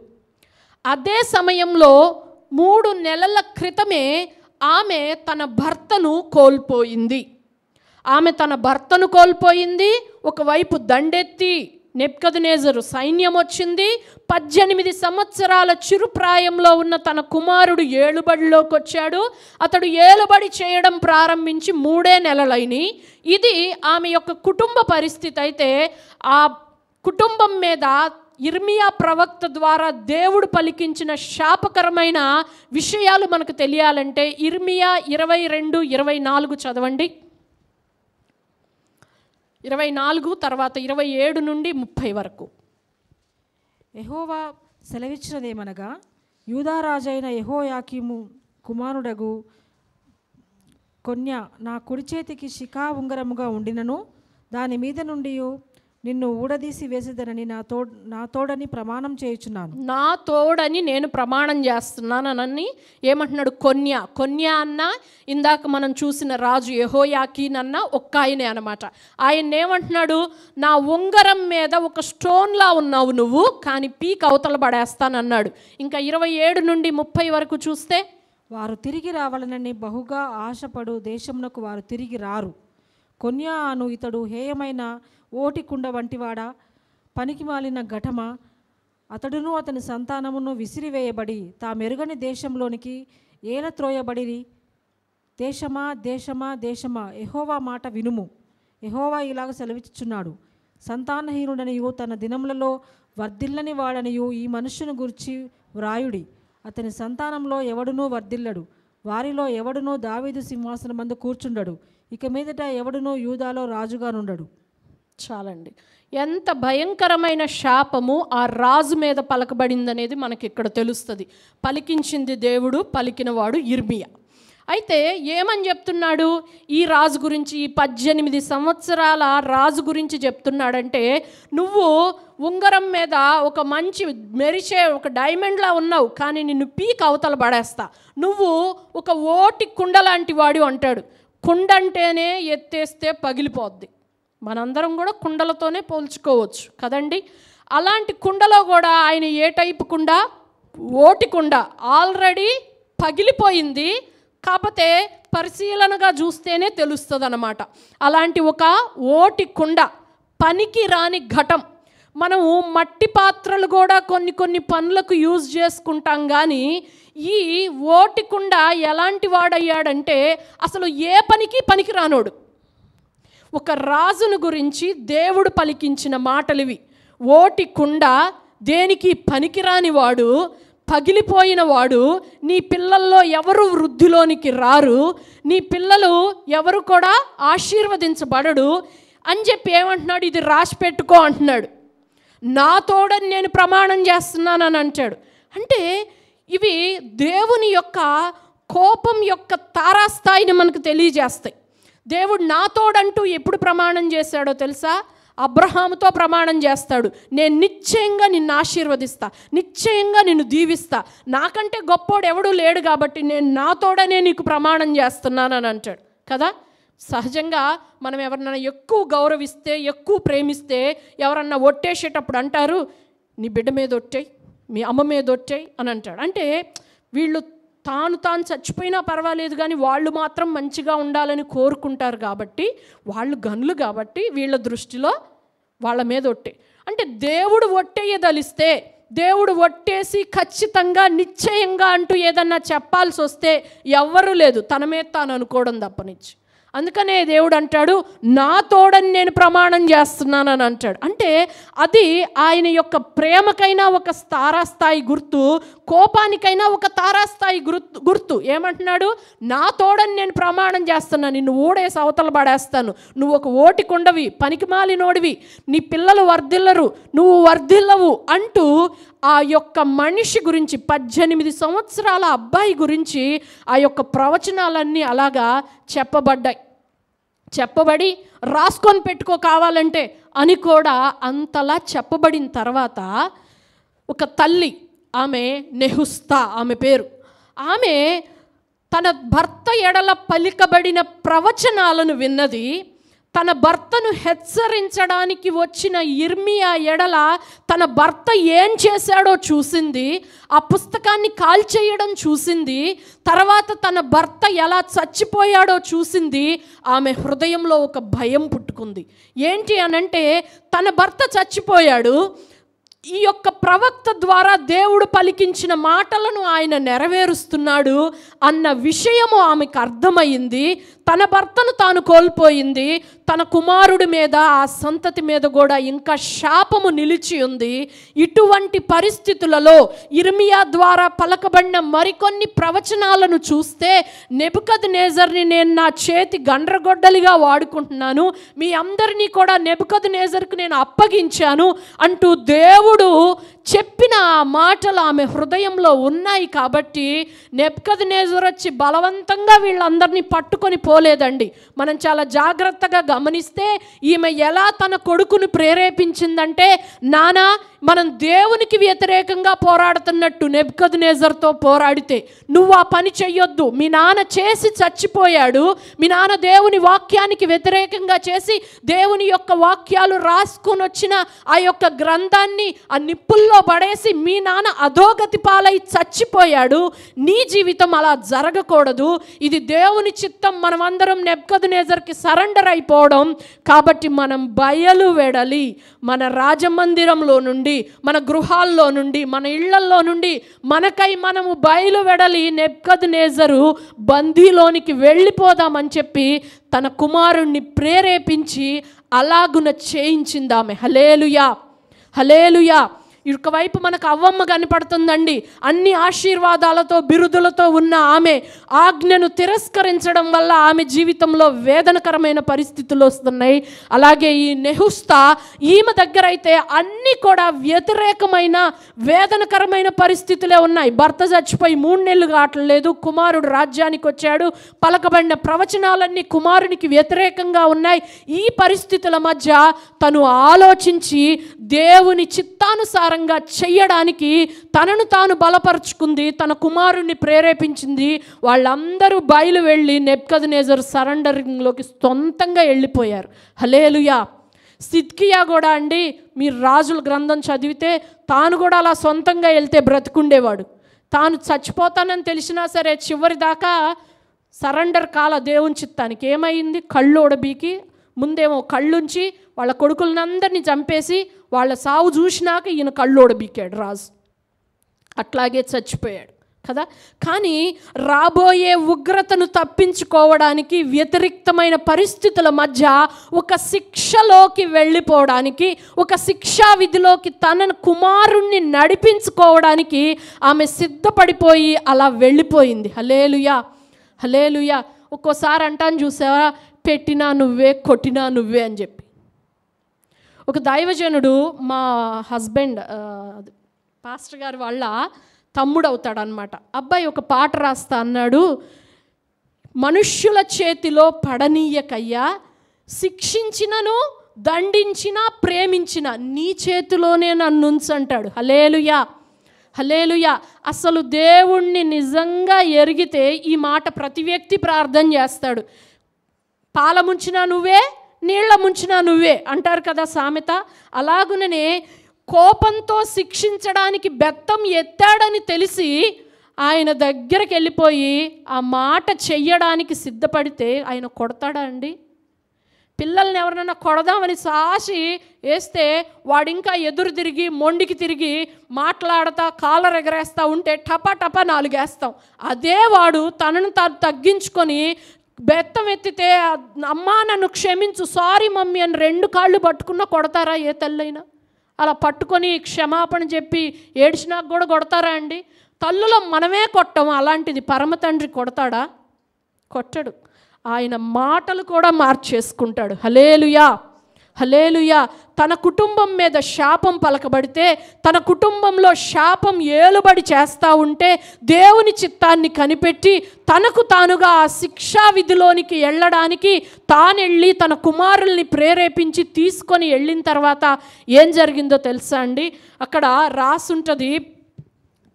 అదే సమయంలో మూడు నెలల క్రితమే ఆమె తన భర్తను కోల్పోయింది ఆమె తన భర్తను కోల్పోయింది ఒకవైపు దండెత్తి నెప్కదునేజరు సైన్యం వచ్చింది పద్దెనిమిది సంవత్సరాల చిరుప్రాయంలో ఉన్న తన కుమారుడు ఏలుబడిలోకి వచ్చాడు అతడు ఏలుబడి చేయడం ప్రారంభించి మూడే నెలలైని ఇది ఆమె యొక్క కుటుంబ పరిస్థితి అయితే ఆ కుటుంబం మీద ఇర్మియా ప్రవక్త ద్వారా దేవుడు పలికించిన శాపకరమైన విషయాలు మనకు తెలియాలంటే ఇర్మియా ఇరవై రెండు ఇరవై నాలుగు చదవండి ఇరవై నాలుగు తర్వాత ఇరవై ఏడు నుండి ముప్పై వరకు యహోవా సెలవిచ్చినదేమనగా యూదారాజైన యహోయాకిము కుమారుడగు కొన్య నా కుడి చేతికి శిఖా ఉంగరముగా ఉండినను దాని మీద నుండి నిన్ను ఊడదీసి వేసేదనని నా తో నా తోడని ప్రమాణం చేయుచున్నాను నా తోడని నేను ప్రమాణం చేస్తున్నానని ఏమంటున్నాడు కొన్య కొన్య అన్న ఇందాక మనం చూసిన రాజు యహోయాకీన్ అన్న ఒక్క ఆయనే అనమాట ఆయన ఏమంటున్నాడు నా ఉంగరం మీద ఒక స్టోన్లా ఉన్నావు నువ్వు కానీ పీక్ అవతల పడేస్తానన్నాడు ఇంకా ఇరవై ఏడు నుండి ముప్పై వరకు చూస్తే వారు తిరిగి రావాలనని బహుగా ఆశపడు దేశంలోకి వారు తిరిగి రారు కొన్యా అను ఇతడు హేయమైన కుండ వంటివాడా పనికి మాలిన ఘటమా అతడును అతని సంతానమును విసిరివేయబడి తా మెరుగని దేశంలోనికి ఏల త్రోయబడి దేశమా దేశమా దేశమా ఎహోవా మాట వినుము ఎహోవా ఇలాగ సెలవిచ్చుచున్నాడు సంతానహీనుడనియు తన దినములలో వర్ధిల్లని వాడనియు ఈ మనుషును గురించి వ్రాయుడి అతని సంతానంలో ఎవడునూ వర్ధిల్లడు వారిలో ఎవడునూ దావీదు సింహాసనమందు కూర్చుండడు ఇక మీదట ఎవడునూ యూదాలో రాజుగానుండడు చాలండి ఎంత భయంకరమైన శాపము ఆ రాజు మీద పలకబడిందనేది మనకి ఇక్కడ తెలుస్తుంది పలికించింది దేవుడు పలికినవాడు ఇర్మియా అయితే ఏమని చెప్తున్నాడు ఈ రాజు గురించి ఈ పద్దెనిమిది సంవత్సరాల రాజు గురించి చెప్తున్నాడంటే నువ్వు ఉంగరం మీద ఒక మంచి మెరిసే ఒక డైమండ్లా ఉన్నావు కానీ నిన్ను పీక్ అవతల పడేస్తా నువ్వు ఒక ఓటి కుండ లాంటి వాడు అంటాడు కుండంటేనే ఎత్తేస్తే పగిలిపోద్ది మనందరం కూడా కుండలతోనే పోల్చుకోవచ్చు కదండి అలాంటి కుండలో కూడా ఆయన ఏ టైపు కుండ ఓటి కుండ ఆల్రెడీ పగిలిపోయింది కాకపోతే పరిశీలనగా చూస్తేనే తెలుస్తుంది అనమాట అలాంటి ఒక ఓటి కుండ పనికి రాని ఘటం మనము మట్టి పాత్రలు కూడా కొన్ని కొన్ని పనులకు యూజ్ చేసుకుంటాం కానీ ఈ ఓటి కుండ ఎలాంటి వాడయ్యాడంటే అసలు ఏ పనికి పనికి రానోడు ఒక రాజును గురించి దేవుడు పలికించిన మాటలివి ఓటి కుండ దేనికి పనికిరాని వాడు పగిలిపోయిన వాడు నీ పిల్లల్లో ఎవరు వృద్ధిలోనికి రారు నీ పిల్లలు ఎవరు కూడా ఆశీర్వదించబడడు అని చెప్పి ఏమంటున్నాడు ఇది రాసి పెట్టుకో అంటున్నాడు నా తోడని నేను ప్రమాణం చేస్తున్నానని అంటాడు అంటే ఇవి దేవుని యొక్క కోపం యొక్క తారాస్థాయిని మనకు తెలియజేస్తాయి దేవుడు నాతోడంటూ ఎప్పుడు ప్రమాణం చేశాడో తెలుసా అబ్రహాముతో ప్రమాణం చేస్తాడు నేను నిశ్చయంగా నిన్ను ఆశీర్వదిస్తా నిశ్చయంగా నిన్ను దీవిస్తా నాకంటే గొప్పోడు ఎవడూ లేడు కాబట్టి నేను నాతోడనే నీకు ప్రమాణం చేస్తున్నాను అని అంటాడు కదా సహజంగా మనం ఎవరినైనా ఎక్కువ గౌరవిస్తే ఎక్కువ ప్రేమిస్తే ఎవరన్నా ఒట్టేసేటప్పుడు అంటారు నీ బిడ్డ మీద ఒట్టాయి మీ అమ్మ మీద ఒట్టాయి అని అంటాడు అంటే వీళ్ళు తాను తాను చచ్చిపోయినా పర్వాలేదు కానీ వాళ్ళు మాత్రం మంచిగా ఉండాలని కోరుకుంటారు కాబట్టి వాళ్ళు గనులు కాబట్టి వీళ్ళ దృష్టిలో వాళ్ళ మీద ఒట్టే అంటే దేవుడు ఒట్టేయదలిస్తే దేవుడు ఒట్టేసి ఖచ్చితంగా నిశ్చయంగా అంటూ ఏదన్నా చెప్పాల్సి వస్తే ఎవ్వరూ లేదు తన మీద తాను అనుకోవడం తప్పనిచ్చి అందుకనే దేవుడు అంటాడు నా తోడని నేను ప్రమాణం చేస్తున్నాను అని అంటాడు అంటే అది ఆయన యొక్క ప్రేమకైనా ఒక తారాస్థాయి గుర్తు కోపానికైనా ఒక తారాస్థాయి గుర్తు గుర్తు ఏమంటున్నాడు నా తోడని నేను ప్రమాణం చేస్తున్నాను నిన్ను ఊడేసి అవతల పడేస్తాను నువ్వు ఒక ఓటి ఓటికుండవి పనికిమాలినోడివి నీ పిల్లలు వర్ధిల్లరు నువ్వు వర్ధిల్లవు అంటూ ఆ యొక్క మనిషి గురించి పద్దెనిమిది సంవత్సరాల అబ్బాయి గురించి ఆ యొక్క ప్రవచనాలన్నీ అలాగా చెప్పబడ్డాయి చెప్పబడి రాసుకొని పెట్టుకో కావాలంటే అని కూడా అంతలా చెప్పబడిన తర్వాత ఒక తల్లి ఆమె నెహుస్తా ఆమె పేరు ఆమె తన భర్త ఎడల పలికబడిన ప్రవచనాలను విన్నది తన భర్తను హెచ్చరించడానికి వచ్చిన ఇర్మియా ఎడల తన భర్త ఏం చేశాడో చూసింది ఆ పుస్తకాన్ని కాల్చేయడం చూసింది తర్వాత తన భర్త ఎలా చచ్చిపోయాడో చూసింది ఆమె హృదయంలో ఒక భయం పుట్టుకుంది ఏంటి అనంటే తన భర్త చచ్చిపోయాడు ఈ యొక్క ప్రవక్త ద్వారా దేవుడు పలికించిన మాటలను ఆయన నెరవేరుస్తున్నాడు అన్న విషయము ఆమెకు అర్థమైంది తన భర్తను తాను కోల్పోయింది తన కుమారుడి మీద ఆ సంతతి మీద కూడా ఇంకా శాపము నిలిచి ఉంది ఇటువంటి పరిస్థితులలో ఇర్మియా ద్వారా పలకబడిన మరికొన్ని ప్రవచనాలను చూస్తే నెబుకద్ నేజర్ని నేను నా చేతి గండ్రగొడ్డలిగా వాడుకుంటున్నాను మీ అందరినీ కూడా నెబుకద్ నేజర్కు నేను అప్పగించాను అంటూ దేవుడు దేవుడు చెప్పిన ఆ మాటలు ఆమె హృదయంలో ఉన్నాయి కాబట్టి నెప్కదనేజర్ వచ్చి బలవంతంగా వీళ్ళందరినీ పట్టుకొని పోలేదండి మనం చాలా జాగ్రత్తగా గమనిస్తే ఈమె ఎలా తన కొడుకును ప్రేరేపించిందంటే నానా మనం దేవునికి వ్యతిరేకంగా పోరాడుతున్నట్టు నేజర్తో పోరాడితే నువ్వు ఆ పని చెయ్యొద్దు మీ నాన్న చేసి చచ్చిపోయాడు మీ నాన్న దేవుని వాక్యానికి వ్యతిరేకంగా చేసి దేవుని యొక్క వాక్యాలు రాసుకొని వచ్చిన ఆ యొక్క గ్రంథాన్ని ఆ నిప్పుల్లో పడేసి మీ నాన్న అధోగతి పాలై చచ్చిపోయాడు నీ జీవితం అలా జరగకూడదు ఇది దేవుని చిత్తం మనమందరం నెప్పదు నేజర్కి సరెండర్ అయిపోవడం కాబట్టి మనం బయలు వెడలి మన రాజమందిరంలో నుండి మన గృహాల్లో నుండి మన ఇళ్లల్లో నుండి మనకై మనము బయలు వెడలి నెప్పదు నేజరు బందీలోనికి వెళ్ళిపోదామని చెప్పి తన కుమారుణ్ణి ప్రేరేపించి అలాగున చేయించిందామె హలేలుయా హలేలుయా ఇటుకవైపు మనకు అవ్వమ్మ కనపడుతుందండి అన్ని ఆశీర్వాదాలతో బిరుదులతో ఉన్న ఆమె ఆజ్ఞను తిరస్కరించడం వల్ల ఆమె జీవితంలో వేదనకరమైన పరిస్థితులు వస్తున్నాయి అలాగే ఈ నెహుస్తా ఈమె దగ్గర అయితే అన్నీ కూడా వ్యతిరేకమైన వేదనకరమైన పరిస్థితులే ఉన్నాయి భర్త చచ్చిపోయి మూడు నెలలు కావట్లేదు కుమారుడు రాజ్యానికి వచ్చాడు పలకబడిన ప్రవచనాలన్నీ కుమారునికి వ్యతిరేకంగా ఉన్నాయి ఈ పరిస్థితుల మధ్య తను ఆలోచించి దేవుని చిత్తానుసారం ప్రకారంగా చెయ్యడానికి తనను తాను బలపరుచుకుంది తన కుమారుణ్ణి ప్రేరేపించింది వాళ్ళందరూ బయలు వెళ్ళి నెప్కద్ నేజర్ సరెండరింగ్లోకి సొంతంగా వెళ్ళిపోయారు హలేలుయా సిద్కియా కూడా అండి మీరు రాజుల గ్రంథం చదివితే తాను కూడా అలా సొంతంగా వెళ్తే బ్రతుకుండేవాడు తాను చచ్చిపోతానని తెలిసినా సరే చివరి దాకా సరెండర్ కాల దేవుని చిత్తానికి ఏమైంది కళ్ళు ఉడబీకి ముందేమో కళ్ళుంచి వాళ్ళ కొడుకులందరినీ చంపేసి వాళ్ళ సావు చూసినాక ఈయన కళ్ళోడ బీకాడు రాజు అట్లాగే చచ్చిపోయాడు కదా కానీ రాబోయే ఉగ్రతను తప్పించుకోవడానికి వ్యతిరిక్తమైన పరిస్థితుల మధ్య ఒక శిక్షలోకి వెళ్ళిపోవడానికి ఒక శిక్షా విధిలోకి తన కుమారుణ్ణి నడిపించుకోవడానికి ఆమె సిద్ధపడిపోయి అలా వెళ్ళిపోయింది హలేలుయా హలేలుయా ఒక్కోసారి అంటాను చూసావా పెట్టినా నువ్వే కొట్టినా నువ్వే అని చెప్పి ఒక దైవజనుడు మా హస్బెండ్ పాస్టర్ గారి వాళ్ళ తమ్ముడు అనమాట అబ్బాయి ఒక పాట రాస్తా అన్నాడు మనుష్యుల చేతిలో పడనీయకయ్యా శిక్షించినను దండించినా ప్రేమించిన నీ చేతిలోనే నన్ను ఉంచంటాడు హలేలుయా హలేలుయా అసలు దేవుణ్ణి నిజంగా ఎరిగితే ఈ మాట ప్రతి వ్యక్తి ప్రార్థన చేస్తాడు పాల ముంచినా నువ్వే నీళ్ల ముంచినా నువ్వే అంటారు కదా సామెత అలాగుననే కోపంతో శిక్షించడానికి బెత్తం ఎత్తాడని తెలిసి ఆయన దగ్గరికి వెళ్ళిపోయి ఆ మాట చెయ్యడానికి సిద్ధపడితే ఆయన కొడతాడా అండి పిల్లల్ని ఎవరినైనా కొడదామని సాసి వేస్తే వాడు ఇంకా ఎదురు తిరిగి మొండికి తిరిగి మాట్లాడతా కాలర్ ఎగరేస్తా ఉంటే టపా టపా నాలుగేస్తాం అదే వాడు తనను తాను తగ్గించుకొని బెత్తం ఎత్తితే అమ్మా నన్ను క్షమించు సారీ మమ్మీ అని రెండు కాళ్ళు పట్టుకున్నా కొడతారా ఏ తల్లైనా అలా పట్టుకొని క్షమాపణ చెప్పి ఏడ్చినాక కూడా కొడతారా అండి తల్లులో మనమే కొట్టము అలాంటిది పరమ తండ్రి కొడతాడా కొట్టడు ఆయన మాటలు కూడా మార్చేసుకుంటాడు హలేలుయా హలేలుయ తన కుటుంబం మీద శాపం పలకబడితే తన కుటుంబంలో శాపం ఏలుబడి చేస్తూ ఉంటే దేవుని చిత్తాన్ని కనిపెట్టి తనకు తానుగా ఆ శిక్షా విధిలోనికి వెళ్ళడానికి తానెళ్ళి తన కుమారుల్ని ప్రేరేపించి తీసుకొని వెళ్ళిన తర్వాత ఏం జరిగిందో తెలుసా అండి అక్కడ రాసుంటుంది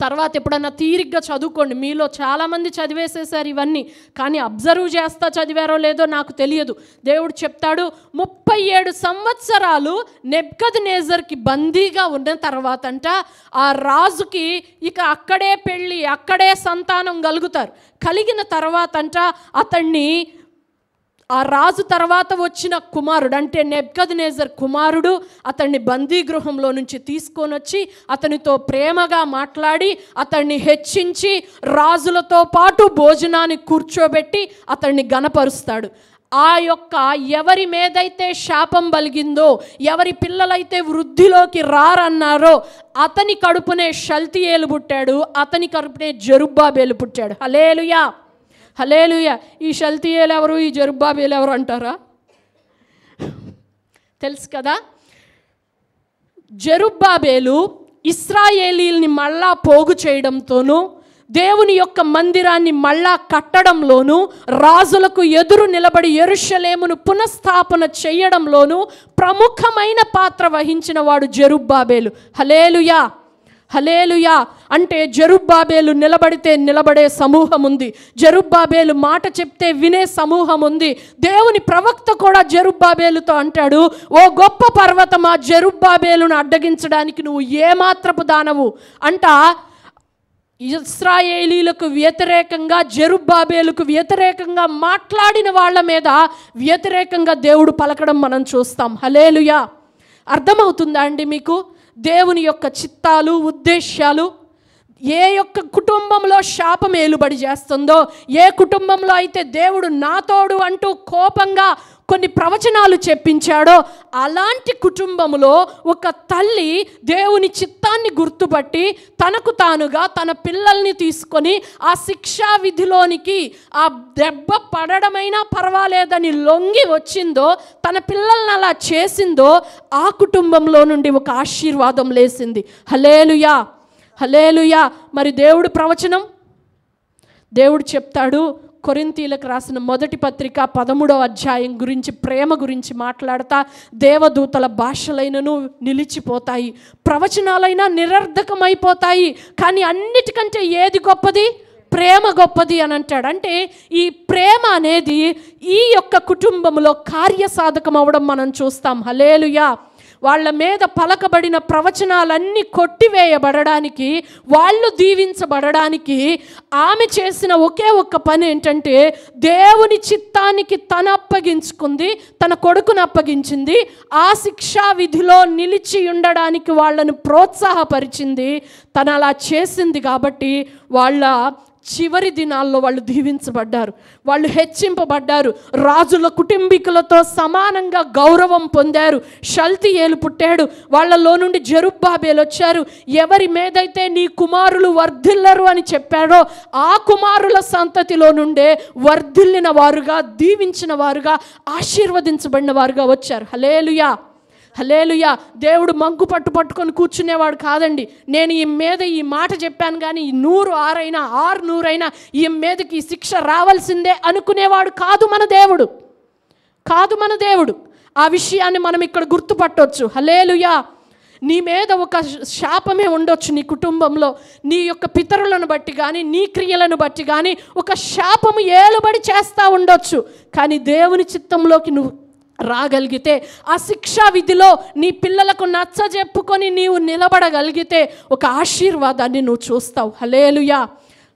తర్వాత ఎప్పుడన్నా తీరిగ్గా చదువుకోండి మీలో చాలామంది చదివేసేసారు ఇవన్నీ కానీ అబ్జర్వ్ చేస్తా చదివారో లేదో నాకు తెలియదు దేవుడు చెప్తాడు ముప్పై ఏడు సంవత్సరాలు నెబ్కద్ నేజర్కి బందీగా ఉన్న తర్వాత అంట ఆ రాజుకి ఇక అక్కడే పెళ్ళి అక్కడే సంతానం కలుగుతారు కలిగిన తర్వాత అంట అతన్ని ఆ రాజు తర్వాత వచ్చిన కుమారుడు అంటే నేజర్ కుమారుడు అతన్ని బందీ గృహంలో నుంచి తీసుకొని వచ్చి అతనితో ప్రేమగా మాట్లాడి అతన్ని హెచ్చించి రాజులతో పాటు భోజనాన్ని కూర్చోబెట్టి అతన్ని గనపరుస్తాడు ఆ యొక్క ఎవరి మీదైతే శాపం బలిగిందో ఎవరి పిల్లలైతే వృద్ధిలోకి రారన్నారో అతని కడుపునే షల్తియేలు పుట్టాడు అతని కడుపునే జరుబ్బాబేలు పుట్టాడు హలేలుయా హలేలుయ ఈ షల్తీయేలు ఎవరు ఈ జరుబాబేలు ఎవరు అంటారా తెలుసు కదా జరుబ్బాబేలు ఇస్రాయేలీల్ని మళ్ళా పోగు చేయడంతోనూ దేవుని యొక్క మందిరాన్ని మళ్ళా కట్టడంలోనూ రాజులకు ఎదురు నిలబడి ఎరుషలేమును పునఃస్థాపన చేయడంలోనూ ప్రముఖమైన పాత్ర వహించిన వాడు జరుబ్బాబేలు హలేలుయా హలేలుయా అంటే జరుబ్బాబేలు నిలబడితే నిలబడే సమూహం ఉంది జరుబ్బాబేలు మాట చెప్తే వినే సమూహం ఉంది దేవుని ప్రవక్త కూడా జరుబ్బాబేలుతో అంటాడు ఓ గొప్ప పర్వతం ఆ జరుబ్బాబేలును అడ్డగించడానికి నువ్వు ఏమాత్రపు దానవు అంట ఇస్రాయేలీలకు వ్యతిరేకంగా జరుబ్బాబేలకు వ్యతిరేకంగా మాట్లాడిన వాళ్ళ మీద వ్యతిరేకంగా దేవుడు పలకడం మనం చూస్తాం హలేలుయా అర్థమవుతుందా అండి మీకు దేవుని యొక్క చిత్తాలు ఉద్దేశాలు ఏ యొక్క కుటుంబంలో శాపం ఏలుబడి చేస్తుందో ఏ కుటుంబంలో అయితే దేవుడు నాతోడు అంటూ కోపంగా కొన్ని ప్రవచనాలు చెప్పించాడో అలాంటి కుటుంబంలో ఒక తల్లి దేవుని చిత్తాన్ని గుర్తుపట్టి తనకు తానుగా తన పిల్లల్ని తీసుకొని ఆ శిక్షా విధిలోనికి ఆ దెబ్బ పడడమైనా పర్వాలేదని లొంగి వచ్చిందో తన పిల్లల్ని అలా చేసిందో ఆ కుటుంబంలో నుండి ఒక ఆశీర్వాదం లేసింది హలేలుయా హలేలుయా మరి దేవుడు ప్రవచనం దేవుడు చెప్తాడు కొరింతీలకు రాసిన మొదటి పత్రిక పదమూడవ అధ్యాయం గురించి ప్రేమ గురించి మాట్లాడతా దేవదూతల భాషలైనను నిలిచిపోతాయి ప్రవచనాలైనా నిరర్ధకమైపోతాయి కానీ అన్నిటికంటే ఏది గొప్పది ప్రేమ గొప్పది అని అంటాడు అంటే ఈ ప్రేమ అనేది ఈ యొక్క కుటుంబంలో కార్యసాధకం అవ్వడం మనం చూస్తాం హలేలుయా వాళ్ళ మీద పలకబడిన ప్రవచనాలన్నీ కొట్టివేయబడడానికి వాళ్ళు దీవించబడడానికి ఆమె చేసిన ఒకే ఒక్క పని ఏంటంటే దేవుని చిత్తానికి తన అప్పగించుకుంది తన కొడుకును అప్పగించింది ఆ శిక్షా విధిలో నిలిచి ఉండడానికి వాళ్ళను ప్రోత్సాహపరిచింది తను అలా చేసింది కాబట్టి వాళ్ళ చివరి దినాల్లో వాళ్ళు దీవించబడ్డారు వాళ్ళు హెచ్చింపబడ్డారు రాజుల కుటుంబీకులతో సమానంగా గౌరవం పొందారు ఏలు పుట్టాడు వాళ్ళలో నుండి జరుబ్బాబేలు వచ్చారు ఎవరి మీదైతే నీ కుమారులు వర్ధిల్లరు అని చెప్పాడో ఆ కుమారుల సంతతిలో నుండే వర్ధిల్లిన వారుగా దీవించిన వారుగా ఆశీర్వదించబడిన వారుగా వచ్చారు హలేలుయా హలేలుయా దేవుడు మగ్గు పట్టు పట్టుకొని కూర్చునేవాడు కాదండి నేను ఈ మీద ఈ మాట చెప్పాను కానీ ఈ నూరు ఆరైనా ఆరు నూరైనా ఈ మీదకి ఈ శిక్ష రావాల్సిందే అనుకునేవాడు కాదు మన దేవుడు కాదు మన దేవుడు ఆ విషయాన్ని మనం ఇక్కడ గుర్తుపట్టవచ్చు హలేలుయా నీ మీద ఒక శాపమే ఉండొచ్చు నీ కుటుంబంలో నీ యొక్క పితరులను బట్టి కానీ నీ క్రియలను బట్టి కానీ ఒక శాపము ఏలుబడి చేస్తూ ఉండొచ్చు కానీ దేవుని చిత్తంలోకి నువ్వు రాగలిగితే ఆ శిక్షా విధిలో నీ పిల్లలకు నచ్చ చెప్పుకొని నీవు నిలబడగలిగితే ఒక ఆశీర్వాదాన్ని నువ్వు చూస్తావు హలేలుయా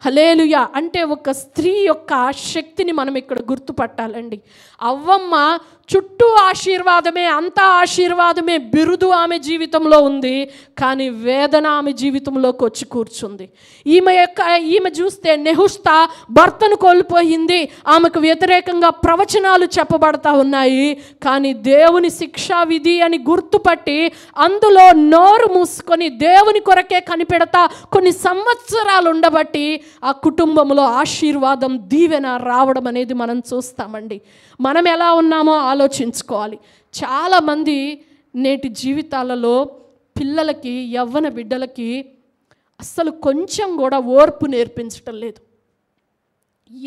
హలేలుయా అంటే ఒక స్త్రీ యొక్క శక్తిని మనం ఇక్కడ గుర్తుపట్టాలండి అవ్వమ్మ చుట్టూ ఆశీర్వాదమే అంతా ఆశీర్వాదమే బిరుదు ఆమె జీవితంలో ఉంది కానీ వేదన ఆమె జీవితంలోకి వచ్చి కూర్చుంది ఈమె యొక్క ఈమె చూస్తే నెహుస్తా భర్తను కోల్పోయింది ఆమెకు వ్యతిరేకంగా ప్రవచనాలు చెప్పబడతా ఉన్నాయి కానీ దేవుని శిక్షా విధి అని గుర్తుపట్టి అందులో నోరు మూసుకొని దేవుని కొరకే కనిపెడతా కొన్ని సంవత్సరాలు ఉండబట్టి ఆ కుటుంబంలో ఆశీర్వాదం దీవెన రావడం అనేది మనం చూస్తామండి మనం ఎలా ఉన్నామో ఆలోచించుకోవాలి చాలామంది నేటి జీవితాలలో పిల్లలకి యవ్వన బిడ్డలకి అస్సలు కొంచెం కూడా ఓర్పు నేర్పించటం లేదు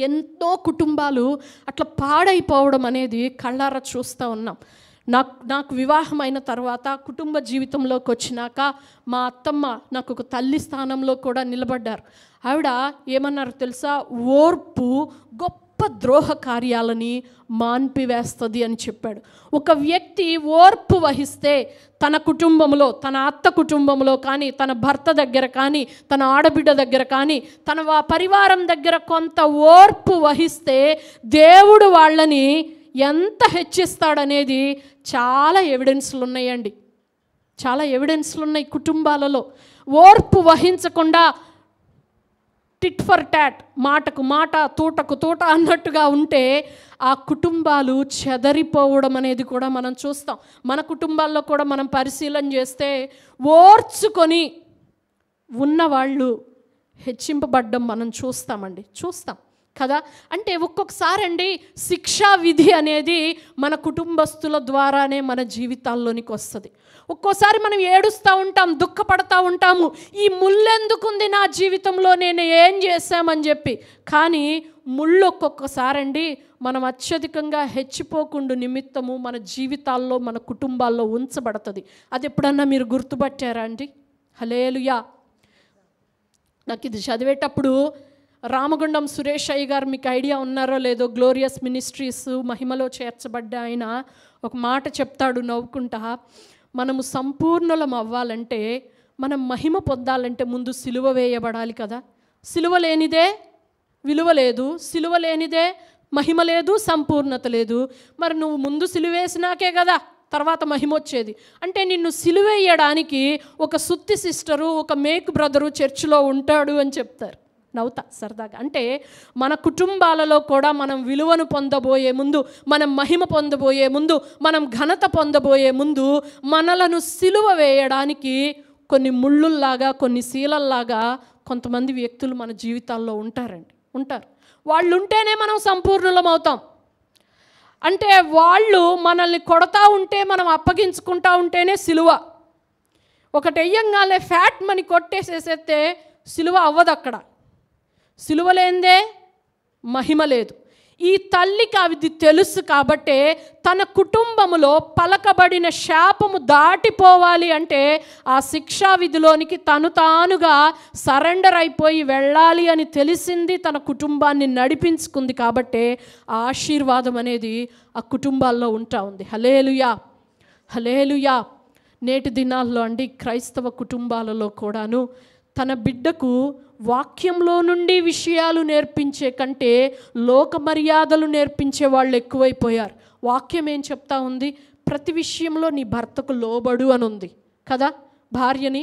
ఎంతో కుటుంబాలు అట్లా పాడైపోవడం అనేది కళ్ళారా చూస్తూ ఉన్నాం నాకు నాకు వివాహమైన తర్వాత కుటుంబ జీవితంలోకి వచ్చినాక మా అత్తమ్మ నాకు ఒక తల్లి స్థానంలో కూడా నిలబడ్డారు ఆవిడ ఏమన్నారు తెలుసా ఓర్పు గొప్ప గొప్ప ద్రోహ కార్యాలని మాన్పివేస్తుంది అని చెప్పాడు ఒక వ్యక్తి ఓర్పు వహిస్తే తన కుటుంబంలో తన అత్త కుటుంబంలో కానీ తన భర్త దగ్గర కానీ తన ఆడబిడ్డ దగ్గర కానీ తన పరివారం దగ్గర కొంత ఓర్పు వహిస్తే దేవుడు వాళ్ళని ఎంత హెచ్చిస్తాడనేది చాలా ఎవిడెన్స్లు ఉన్నాయండి చాలా ఎవిడెన్స్లు ఉన్నాయి కుటుంబాలలో ఓర్పు వహించకుండా టిట్ ఫర్ టాట్ మాటకు మాట తూటకు తూట అన్నట్టుగా ఉంటే ఆ కుటుంబాలు చెదరిపోవడం అనేది కూడా మనం చూస్తాం మన కుటుంబాల్లో కూడా మనం పరిశీలన చేస్తే ఓర్చుకొని ఉన్నవాళ్ళు హెచ్చింపబడ్డం మనం చూస్తామండి చూస్తాం కదా అంటే ఒక్కొక్కసారి అండి శిక్షా విధి అనేది మన కుటుంబస్తుల ద్వారానే మన జీవితాల్లోనికి వస్తుంది ఒక్కోసారి మనం ఏడుస్తూ ఉంటాం దుఃఖపడతా ఉంటాము ఈ ముళ్ళెందుకుంది నా జీవితంలో నేను ఏం చేశామని చెప్పి కానీ ముళ్ళు ఒక్కొక్కసారండి మనం అత్యధికంగా హెచ్చిపోకుండా నిమిత్తము మన జీవితాల్లో మన కుటుంబాల్లో ఉంచబడుతుంది అది ఎప్పుడన్నా మీరు గుర్తుపట్టారా అండి హలేలుయా నాకు ఇది చదివేటప్పుడు రామగుండం సురేష్ అయ్య గారు మీకు ఐడియా ఉన్నారో లేదో గ్లోరియస్ మినిస్ట్రీస్ మహిమలో చేర్చబడ్డ ఆయన ఒక మాట చెప్తాడు నవ్వుకుంటా మనము సంపూర్ణలం అవ్వాలంటే మనం మహిమ పొందాలంటే ముందు సిలువ వేయబడాలి కదా సిలువ లేనిదే విలువ లేదు సిలువ లేనిదే మహిమ లేదు సంపూర్ణత లేదు మరి నువ్వు ముందు సిలువేసినాకే కదా తర్వాత మహిమ వచ్చేది అంటే నిన్ను సిలువేయడానికి ఒక సుత్తి సిస్టరు ఒక మేక్ బ్రదరు చర్చిలో ఉంటాడు అని చెప్తారు నవ్వుతా సరదాగా అంటే మన కుటుంబాలలో కూడా మనం విలువను పొందబోయే ముందు మనం మహిమ పొందబోయే ముందు మనం ఘనత పొందబోయే ముందు మనలను సిలువ వేయడానికి కొన్ని ముళ్ళుల్లాగా కొన్ని శీలల్లాగా కొంతమంది వ్యక్తులు మన జీవితాల్లో ఉంటారండి ఉంటారు వాళ్ళు ఉంటేనే మనం సంపూర్ణులం అవుతాం అంటే వాళ్ళు మనల్ని కొడతా ఉంటే మనం అప్పగించుకుంటా ఉంటేనే సిలువ ఒకటి వెయ్యంగానే ఫ్యాట్ మని కొట్టేసేసేస్తే సిలువ అవ్వదు అక్కడ సిలువలేందే మహిమ లేదు ఈ తల్లికి అది తెలుసు కాబట్టే తన కుటుంబములో పలకబడిన శాపము దాటిపోవాలి అంటే ఆ శిక్షా విధిలోనికి తను తానుగా సరెండర్ అయిపోయి వెళ్ళాలి అని తెలిసింది తన కుటుంబాన్ని నడిపించుకుంది కాబట్టే ఆశీర్వాదం అనేది ఆ కుటుంబాల్లో ఉంటా ఉంది హలేలుయా హలేలుయా నేటి దినాల్లో అండి క్రైస్తవ కుటుంబాలలో కూడాను తన బిడ్డకు వాక్యంలో నుండి విషయాలు నేర్పించే కంటే లోక మర్యాదలు నేర్పించే వాళ్ళు ఎక్కువైపోయారు వాక్యం ఏం చెప్తా ఉంది ప్రతి విషయంలో నీ భర్తకు లోబడు అని ఉంది కదా భార్యని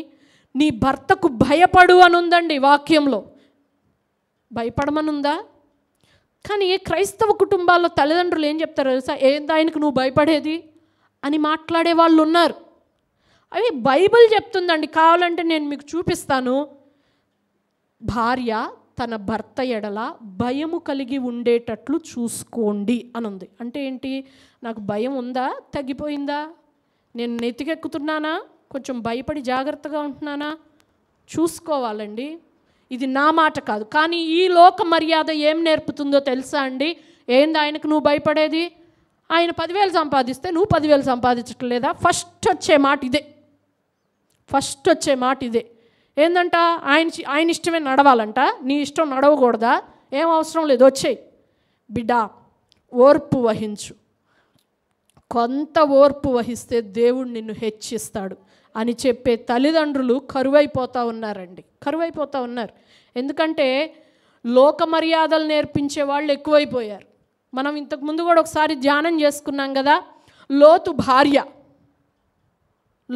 నీ భర్తకు భయపడు అని ఉందండి వాక్యంలో భయపడమనుందా కానీ క్రైస్తవ కుటుంబాల్లో తల్లిదండ్రులు ఏం చెప్తారు తెలుసా ఏంది ఆయనకు నువ్వు భయపడేది అని మాట్లాడే వాళ్ళు ఉన్నారు అవి బైబిల్ చెప్తుందండి కావాలంటే నేను మీకు చూపిస్తాను భార్య తన భర్త ఎడల భయము కలిగి ఉండేటట్లు చూసుకోండి అని ఉంది అంటే ఏంటి నాకు భయం ఉందా తగ్గిపోయిందా నేను నెతికెక్కుతున్నానా కొంచెం భయపడి జాగ్రత్తగా ఉంటున్నానా చూసుకోవాలండి ఇది నా మాట కాదు కానీ ఈ లోక మర్యాద ఏం నేర్పుతుందో తెలుసా అండి ఏంది ఆయనకు నువ్వు భయపడేది ఆయన పదివేలు సంపాదిస్తే నువ్వు పదివేలు సంపాదించట్లేదా ఫస్ట్ వచ్చే మాట ఇదే ఫస్ట్ వచ్చే మాట ఇదే ఏందంట ఆయన ఆయన ఇష్టమే నడవాలంట నీ ఇష్టం నడవకూడదా ఏం అవసరం లేదు వచ్చేయి బిడ్డ ఓర్పు వహించు కొంత ఓర్పు వహిస్తే దేవుడు నిన్ను హెచ్చిస్తాడు అని చెప్పే తల్లిదండ్రులు కరువైపోతూ ఉన్నారండి కరువైపోతూ ఉన్నారు ఎందుకంటే లోక మర్యాదలు నేర్పించే వాళ్ళు ఎక్కువైపోయారు మనం ఇంతకుముందు కూడా ఒకసారి ధ్యానం చేసుకున్నాం కదా లోతు భార్య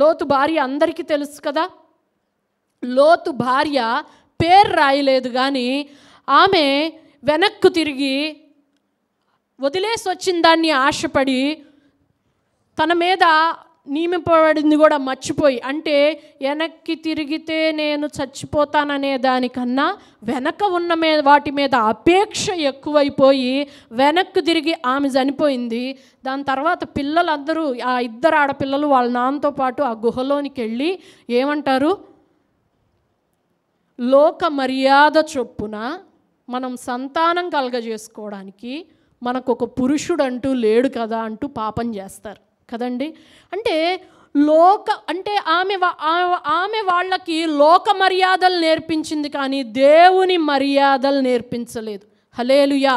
లోతు భార్య అందరికీ తెలుసు కదా లోతు భార్య పేరు రాయలేదు కానీ ఆమె వెనక్కు తిరిగి వదిలేసి వచ్చిన దాన్ని ఆశపడి తన మీద నియమింపబడింది కూడా మర్చిపోయి అంటే వెనక్కి తిరిగితే నేను చచ్చిపోతాననే దానికన్నా వెనక ఉన్న మీద వాటి మీద అపేక్ష ఎక్కువైపోయి వెనక్కు తిరిగి ఆమె చనిపోయింది దాని తర్వాత పిల్లలందరూ ఆ ఇద్దరు ఆడపిల్లలు వాళ్ళ నాన్నతో పాటు ఆ గుహలోనికి వెళ్ళి ఏమంటారు లోక మర్యాద చొప్పున మనం సంతానం కలగజేసుకోవడానికి మనకు ఒక పురుషుడు అంటూ లేడు కదా అంటూ పాపం చేస్తారు కదండి అంటే లోక అంటే ఆమె ఆమె వాళ్ళకి లోక మర్యాదలు నేర్పించింది కానీ దేవుని మర్యాదలు నేర్పించలేదు హలేలుయా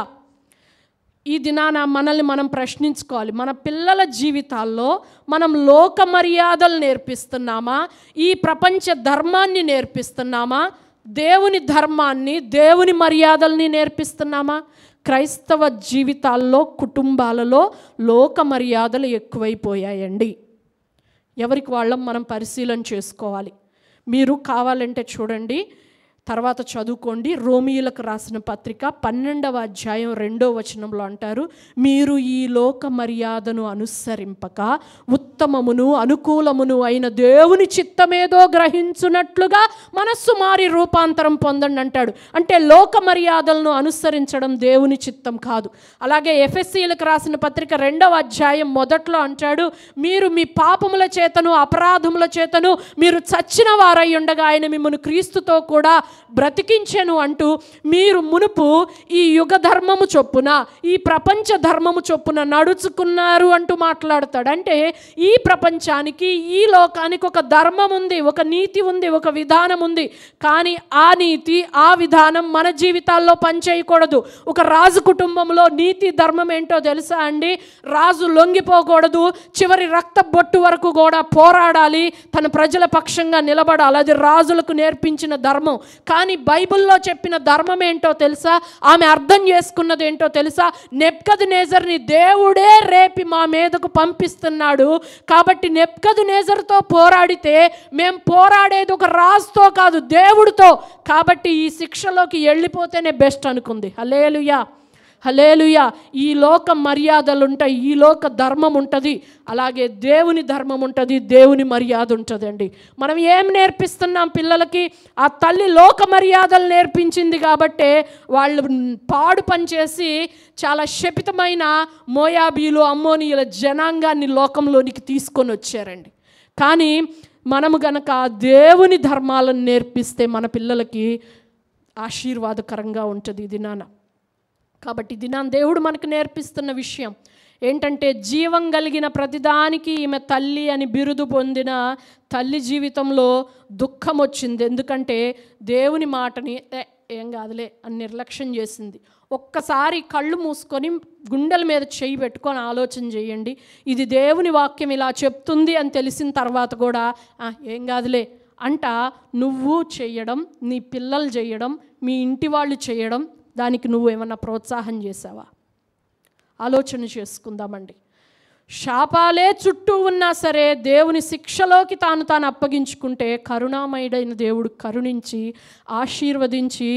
ఈ దినాన మనల్ని మనం ప్రశ్నించుకోవాలి మన పిల్లల జీవితాల్లో మనం లోక మర్యాదలు నేర్పిస్తున్నామా ఈ ప్రపంచ ధర్మాన్ని నేర్పిస్తున్నామా దేవుని ధర్మాన్ని దేవుని మర్యాదల్ని నేర్పిస్తున్నామా క్రైస్తవ జీవితాల్లో కుటుంబాలలో లోక మర్యాదలు ఎక్కువైపోయాయండి ఎవరికి వాళ్ళం మనం పరిశీలన చేసుకోవాలి మీరు కావాలంటే చూడండి తర్వాత చదువుకోండి రోమియులకు రాసిన పత్రిక పన్నెండవ అధ్యాయం రెండో వచనంలో అంటారు మీరు ఈ లోక మర్యాదను అనుసరింపక ఉత్తమమును అనుకూలమును అయిన దేవుని చిత్తమేదో గ్రహించున్నట్లుగా మనస్సు మారి రూపాంతరం పొందండి అంటాడు అంటే లోక మర్యాదలను అనుసరించడం దేవుని చిత్తం కాదు అలాగే ఎఫ్ఎస్సీలకు రాసిన పత్రిక రెండవ అధ్యాయం మొదట్లో అంటాడు మీరు మీ పాపముల చేతను అపరాధముల చేతను మీరు చచ్చిన వారై ఉండగా ఆయన మిమ్మల్ని క్రీస్తుతో కూడా బ్రతికించెను అంటూ మీరు మునుపు ఈ యుగ ధర్మము చొప్పున ఈ ప్రపంచ ధర్మము చొప్పున నడుచుకున్నారు అంటూ మాట్లాడతాడు అంటే ఈ ప్రపంచానికి ఈ లోకానికి ఒక ధర్మం ఉంది ఒక నీతి ఉంది ఒక విధానం ఉంది కానీ ఆ నీతి ఆ విధానం మన జీవితాల్లో పనిచేయకూడదు ఒక రాజు కుటుంబంలో నీతి ధర్మం ఏంటో తెలుసా అండి రాజు లొంగిపోకూడదు చివరి రక్త బొట్టు వరకు కూడా పోరాడాలి తన ప్రజల పక్షంగా నిలబడాలి అది రాజులకు నేర్పించిన ధర్మం కానీ బైబిల్లో చెప్పిన ధర్మం ఏంటో తెలుసా ఆమె అర్థం చేసుకున్నది ఏంటో తెలుసా నెప్కదు నేజర్ని దేవుడే రేపి మా మీదకు పంపిస్తున్నాడు కాబట్టి నెప్కదు నేజర్తో పోరాడితే మేము పోరాడేది ఒక రాజుతో కాదు దేవుడితో కాబట్టి ఈ శిక్షలోకి వెళ్ళిపోతేనే బెస్ట్ అనుకుంది హలేలుయా హలేలుయ ఈ లోక మర్యాదలు ఉంటాయి ఈ లోక ధర్మం ఉంటుంది అలాగే దేవుని ధర్మం ఉంటుంది దేవుని మర్యాద ఉంటుందండి మనం ఏం నేర్పిస్తున్నాం పిల్లలకి ఆ తల్లి లోక మర్యాదలు నేర్పించింది కాబట్టే వాళ్ళు పాడు పనిచేసి చాలా శపితమైన మోయాబీలు అమ్మోనియుల జనాంగాన్ని లోకంలోనికి తీసుకొని వచ్చారండి కానీ మనము గనక దేవుని ధర్మాలను నేర్పిస్తే మన పిల్లలకి ఆశీర్వాదకరంగా ఉంటుంది ఇది నాన్న కాబట్టి దినాన్ దేవుడు మనకు నేర్పిస్తున్న విషయం ఏంటంటే జీవం కలిగిన ప్రతిదానికి ఈమె తల్లి అని బిరుదు పొందిన తల్లి జీవితంలో దుఃఖం వచ్చింది ఎందుకంటే దేవుని మాటని ఏం కాదులే అని నిర్లక్ష్యం చేసింది ఒక్కసారి కళ్ళు మూసుకొని గుండెల మీద చేయి పెట్టుకొని ఆలోచన చేయండి ఇది దేవుని వాక్యం ఇలా చెప్తుంది అని తెలిసిన తర్వాత కూడా ఏం కాదులే అంట నువ్వు చేయడం నీ పిల్లలు చేయడం మీ ఇంటి వాళ్ళు చేయడం దానికి నువ్వు ఏమన్నా ప్రోత్సాహం చేసావా ఆలోచన చేసుకుందామండి శాపాలే చుట్టూ ఉన్నా సరే దేవుని శిక్షలోకి తాను తాను అప్పగించుకుంటే కరుణామయుడైన దేవుడు కరుణించి ఆశీర్వదించి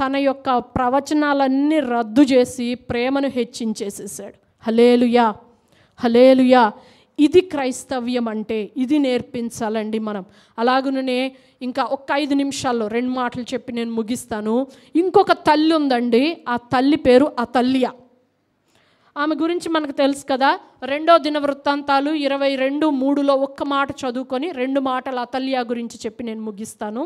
తన యొక్క ప్రవచనాలన్నీ రద్దు చేసి ప్రేమను హెచ్చించేసేసాడు హలేలుయా హలేలుయా ఇది క్రైస్తవ్యం అంటే ఇది నేర్పించాలండి మనం అలాగుననే ఇంకా ఒక ఐదు నిమిషాల్లో రెండు మాటలు చెప్పి నేను ముగిస్తాను ఇంకొక తల్లి ఉందండి ఆ తల్లి పేరు ఆ ఆమె గురించి మనకు తెలుసు కదా రెండో దిన వృత్తాంతాలు ఇరవై రెండు మూడులో ఒక్క మాట చదువుకొని రెండు మాటలు అతల్య గురించి చెప్పి నేను ముగిస్తాను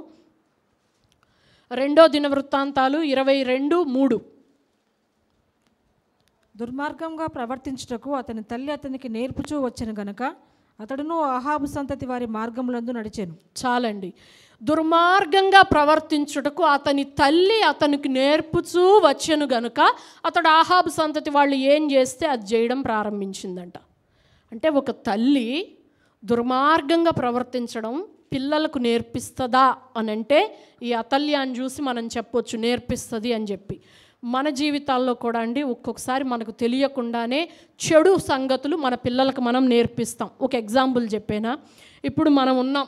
రెండో దిన వృత్తాంతాలు ఇరవై రెండు మూడు దుర్మార్గంగా ప్రవర్తించుటకు అతని తల్లి అతనికి నేర్పుచూ వచ్చిన గనక అతడును అహాబు సంతతి వారి మార్గములందు నడిచాను చాలండి దుర్మార్గంగా ప్రవర్తించుటకు అతని తల్లి అతనికి నేర్పుచూ వచ్చాను గనుక అతడు ఆహాబు సంతతి వాళ్ళు ఏం చేస్తే అది చేయడం ప్రారంభించిందంట అంటే ఒక తల్లి దుర్మార్గంగా ప్రవర్తించడం పిల్లలకు నేర్పిస్తుందా అని అంటే ఈ అతల్యాన్ని చూసి మనం చెప్పొచ్చు నేర్పిస్తుంది అని చెప్పి మన జీవితాల్లో కూడా అండి ఒక్కొక్కసారి మనకు తెలియకుండానే చెడు సంగతులు మన పిల్లలకు మనం నేర్పిస్తాం ఒక ఎగ్జాంపుల్ చెప్పేనా ఇప్పుడు మనం ఉన్నాం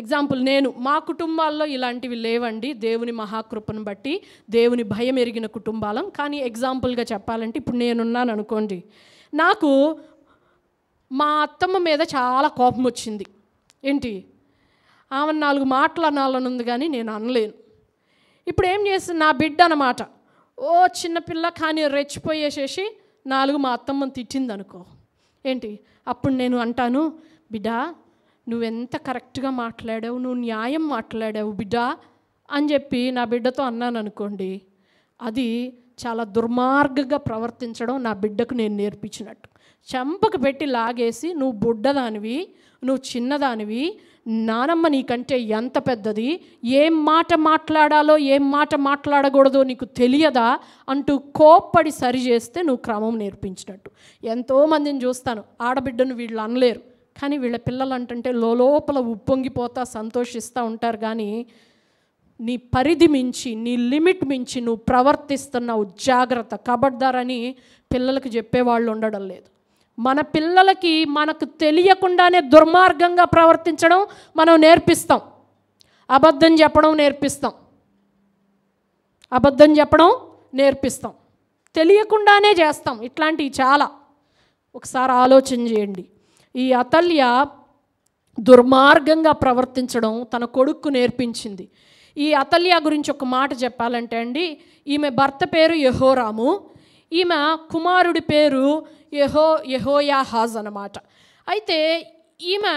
ఎగ్జాంపుల్ నేను మా కుటుంబాల్లో ఇలాంటివి లేవండి దేవుని మహాకృపను బట్టి దేవుని భయం ఎరిగిన కుటుంబాలం కానీ ఎగ్జాంపుల్గా చెప్పాలంటే ఇప్పుడు నేనున్నాను అనుకోండి నాకు మా అత్తమ్మ మీద చాలా కోపం వచ్చింది ఏంటి ఆమె నాలుగు మాటలు అనాలనుంది కానీ నేను అనలేను ఇప్పుడు ఏం చేస్తుంది నా బిడ్డ అనమాట ఓ చిన్నపిల్ల కానీ రెచ్చిపోయేసేసి నాలుగు మా అత్తమ్మని తిట్టింది అనుకో ఏంటి అప్పుడు నేను అంటాను బిడ్డ నువ్వెంత కరెక్ట్గా మాట్లాడావు నువ్వు న్యాయం మాట్లాడావు బిడ్డా అని చెప్పి నా బిడ్డతో అన్నాను అనుకోండి అది చాలా దుర్మార్గంగా ప్రవర్తించడం నా బిడ్డకు నేను నేర్పించినట్టు చెంపకు పెట్టి లాగేసి నువ్వు బుడ్డదానివి నువ్వు చిన్నదానివి నానమ్మ నీకంటే ఎంత పెద్దది ఏం మాట మాట్లాడాలో ఏం మాట మాట్లాడకూడదో నీకు తెలియదా అంటూ కోప్పడి సరి చేస్తే నువ్వు క్రమం నేర్పించినట్టు ఎంతోమందిని చూస్తాను ఆడబిడ్డను వీళ్ళు అనలేరు కానీ వీళ్ళ పిల్లలు అంటుంటే లోపల ఉప్పొంగిపోతా సంతోషిస్తూ ఉంటారు కానీ నీ పరిధి మించి నీ లిమిట్ మించి నువ్వు ప్రవర్తిస్తున్నావు జాగ్రత్త కబడ్దారని పిల్లలకు చెప్పేవాళ్ళు ఉండడం లేదు మన పిల్లలకి మనకు తెలియకుండానే దుర్మార్గంగా ప్రవర్తించడం మనం నేర్పిస్తాం అబద్ధం చెప్పడం నేర్పిస్తాం అబద్ధం చెప్పడం నేర్పిస్తాం తెలియకుండానే చేస్తాం ఇట్లాంటివి చాలా ఒకసారి ఆలోచన చేయండి ఈ అతల్య దుర్మార్గంగా ప్రవర్తించడం తన కొడుక్కు నేర్పించింది ఈ అతల్య గురించి ఒక మాట చెప్పాలంటే అండి ఈమె భర్త పేరు యహోరాము ఈమె కుమారుడి పేరు యహో యహోయా హాజ్ అనమాట అయితే ఈమె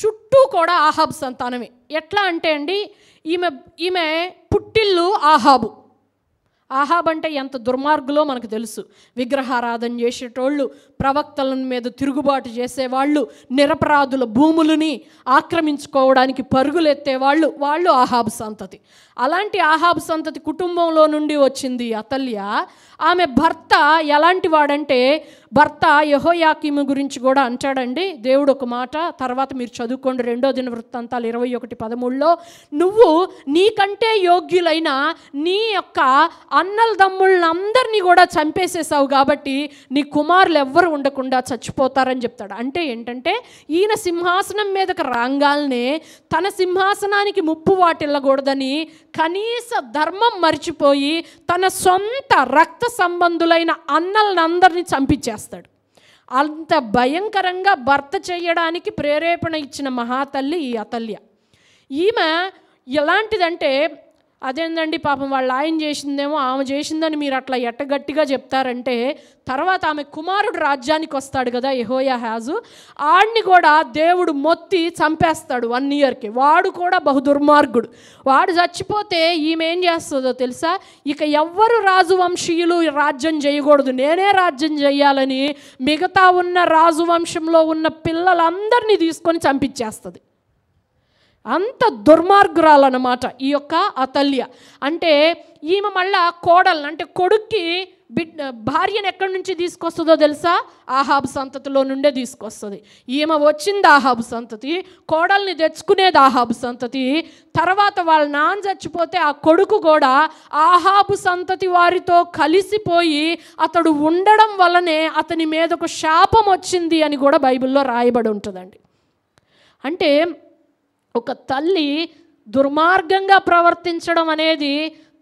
చుట్టూ కూడా ఆహాబ్ సంతానమే ఎట్లా అంటే అండి ఈమె ఈమె పుట్టిల్లు ఆహాబు ఆహాబ్ అంటే ఎంత దుర్మార్గులో మనకు తెలుసు విగ్రహారాధన చేసేటోళ్ళు ప్రవక్తల మీద తిరుగుబాటు చేసేవాళ్ళు నిరపరాధుల భూములని ఆక్రమించుకోవడానికి పరుగులెత్తేవాళ్ళు వాళ్ళు ఆహాబ్ సంతతి అలాంటి ఆహాబ్ సంతతి కుటుంబంలో నుండి వచ్చింది అతల్య ఆమె భర్త ఎలాంటి వాడంటే భర్త యహోయాకిము గురించి కూడా అంటాడండి దేవుడు ఒక మాట తర్వాత మీరు చదువుకోండి రెండో దిన వృత్తాంతాలు ఇరవై ఒకటి పదమూడులో నువ్వు నీకంటే యోగ్యులైన నీ యొక్క అన్నల అందరినీ కూడా చంపేసేసావు కాబట్టి నీ కుమారులు ఎవ్వరు ఉండకుండా చచ్చిపోతారని చెప్తాడు అంటే ఏంటంటే ఈయన సింహాసనం మీదకి రాంగాల్నే తన సింహాసనానికి ముప్పు వాటిల్లకూడదని కనీస ధర్మం మర్చిపోయి తన సొంత రక్త సంబంధులైన అన్నలందరినీ చంపించేస్తాడు అంత భయంకరంగా భర్త చేయడానికి ప్రేరేపణ ఇచ్చిన మహాతల్లి ఈ అతల్య ఈమె ఎలాంటిదంటే అదేందండి పాపం వాళ్ళ ఆయన చేసిందేమో ఆమె చేసిందని మీరు అట్లా ఎట్టగట్టిగా చెప్తారంటే తర్వాత ఆమె కుమారుడు రాజ్యానికి వస్తాడు కదా ఎహోయా హ్యాజు ఆడిని కూడా దేవుడు మొత్తి చంపేస్తాడు వన్ ఇయర్కి వాడు కూడా బహు దుర్మార్గుడు వాడు చచ్చిపోతే ఈమె ఏం చేస్తుందో తెలుసా ఇక ఎవ్వరు రాజువంశీయులు రాజ్యం చేయకూడదు నేనే రాజ్యం చేయాలని మిగతా ఉన్న రాజువంశంలో ఉన్న పిల్లలందరినీ తీసుకొని చంపించేస్తుంది అంత దుర్మార్గురాలన్నమాట ఈ యొక్క అతల్య అంటే ఈమె మళ్ళా కోడలు అంటే కొడుక్కి బిడ్ భార్యను ఎక్కడి నుంచి తీసుకొస్తుందో తెలుసా ఆహాబు సంతతిలో నుండే తీసుకొస్తుంది ఈమె వచ్చింది ఆహాబు సంతతి కోడల్ని తెచ్చుకునేది ఆహాబు సంతతి తర్వాత వాళ్ళ నాన్న చచ్చిపోతే ఆ కొడుకు కూడా ఆహాబు సంతతి వారితో కలిసిపోయి అతడు ఉండడం వల్లనే అతని మీద ఒక శాపం వచ్చింది అని కూడా బైబిల్లో రాయబడి ఉంటుందండి అంటే ఒక తల్లి దుర్మార్గంగా ప్రవర్తించడం అనేది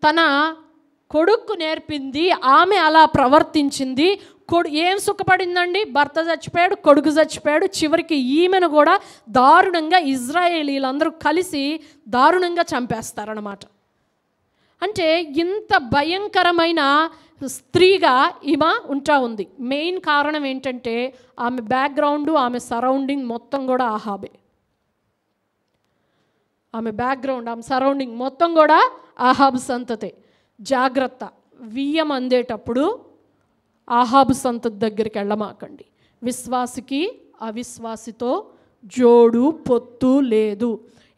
తన కొడుక్కు నేర్పింది ఆమె అలా ప్రవర్తించింది కొడు ఏం సుఖపడిందండి భర్త చచ్చిపోయాడు కొడుకు చచ్చిపోయాడు చివరికి ఈమెను కూడా దారుణంగా ఇజ్రాయేలీలందరూ కలిసి దారుణంగా చంపేస్తారనమాట అంటే ఇంత భయంకరమైన స్త్రీగా ఈమె ఉంటా ఉంది మెయిన్ కారణం ఏంటంటే ఆమె బ్యాక్గ్రౌండు ఆమె సరౌండింగ్ మొత్తం కూడా ఆహాబే ఆమె బ్యాక్గ్రౌండ్ ఆమె సరౌండింగ్ మొత్తం కూడా ఆహాబు సంతతే జాగ్రత్త వియ్యం అందేటప్పుడు ఆహాబు సంతతి దగ్గరికి వెళ్ళమాకండి విశ్వాసికి అవిశ్వాసితో జోడు పొత్తు లేదు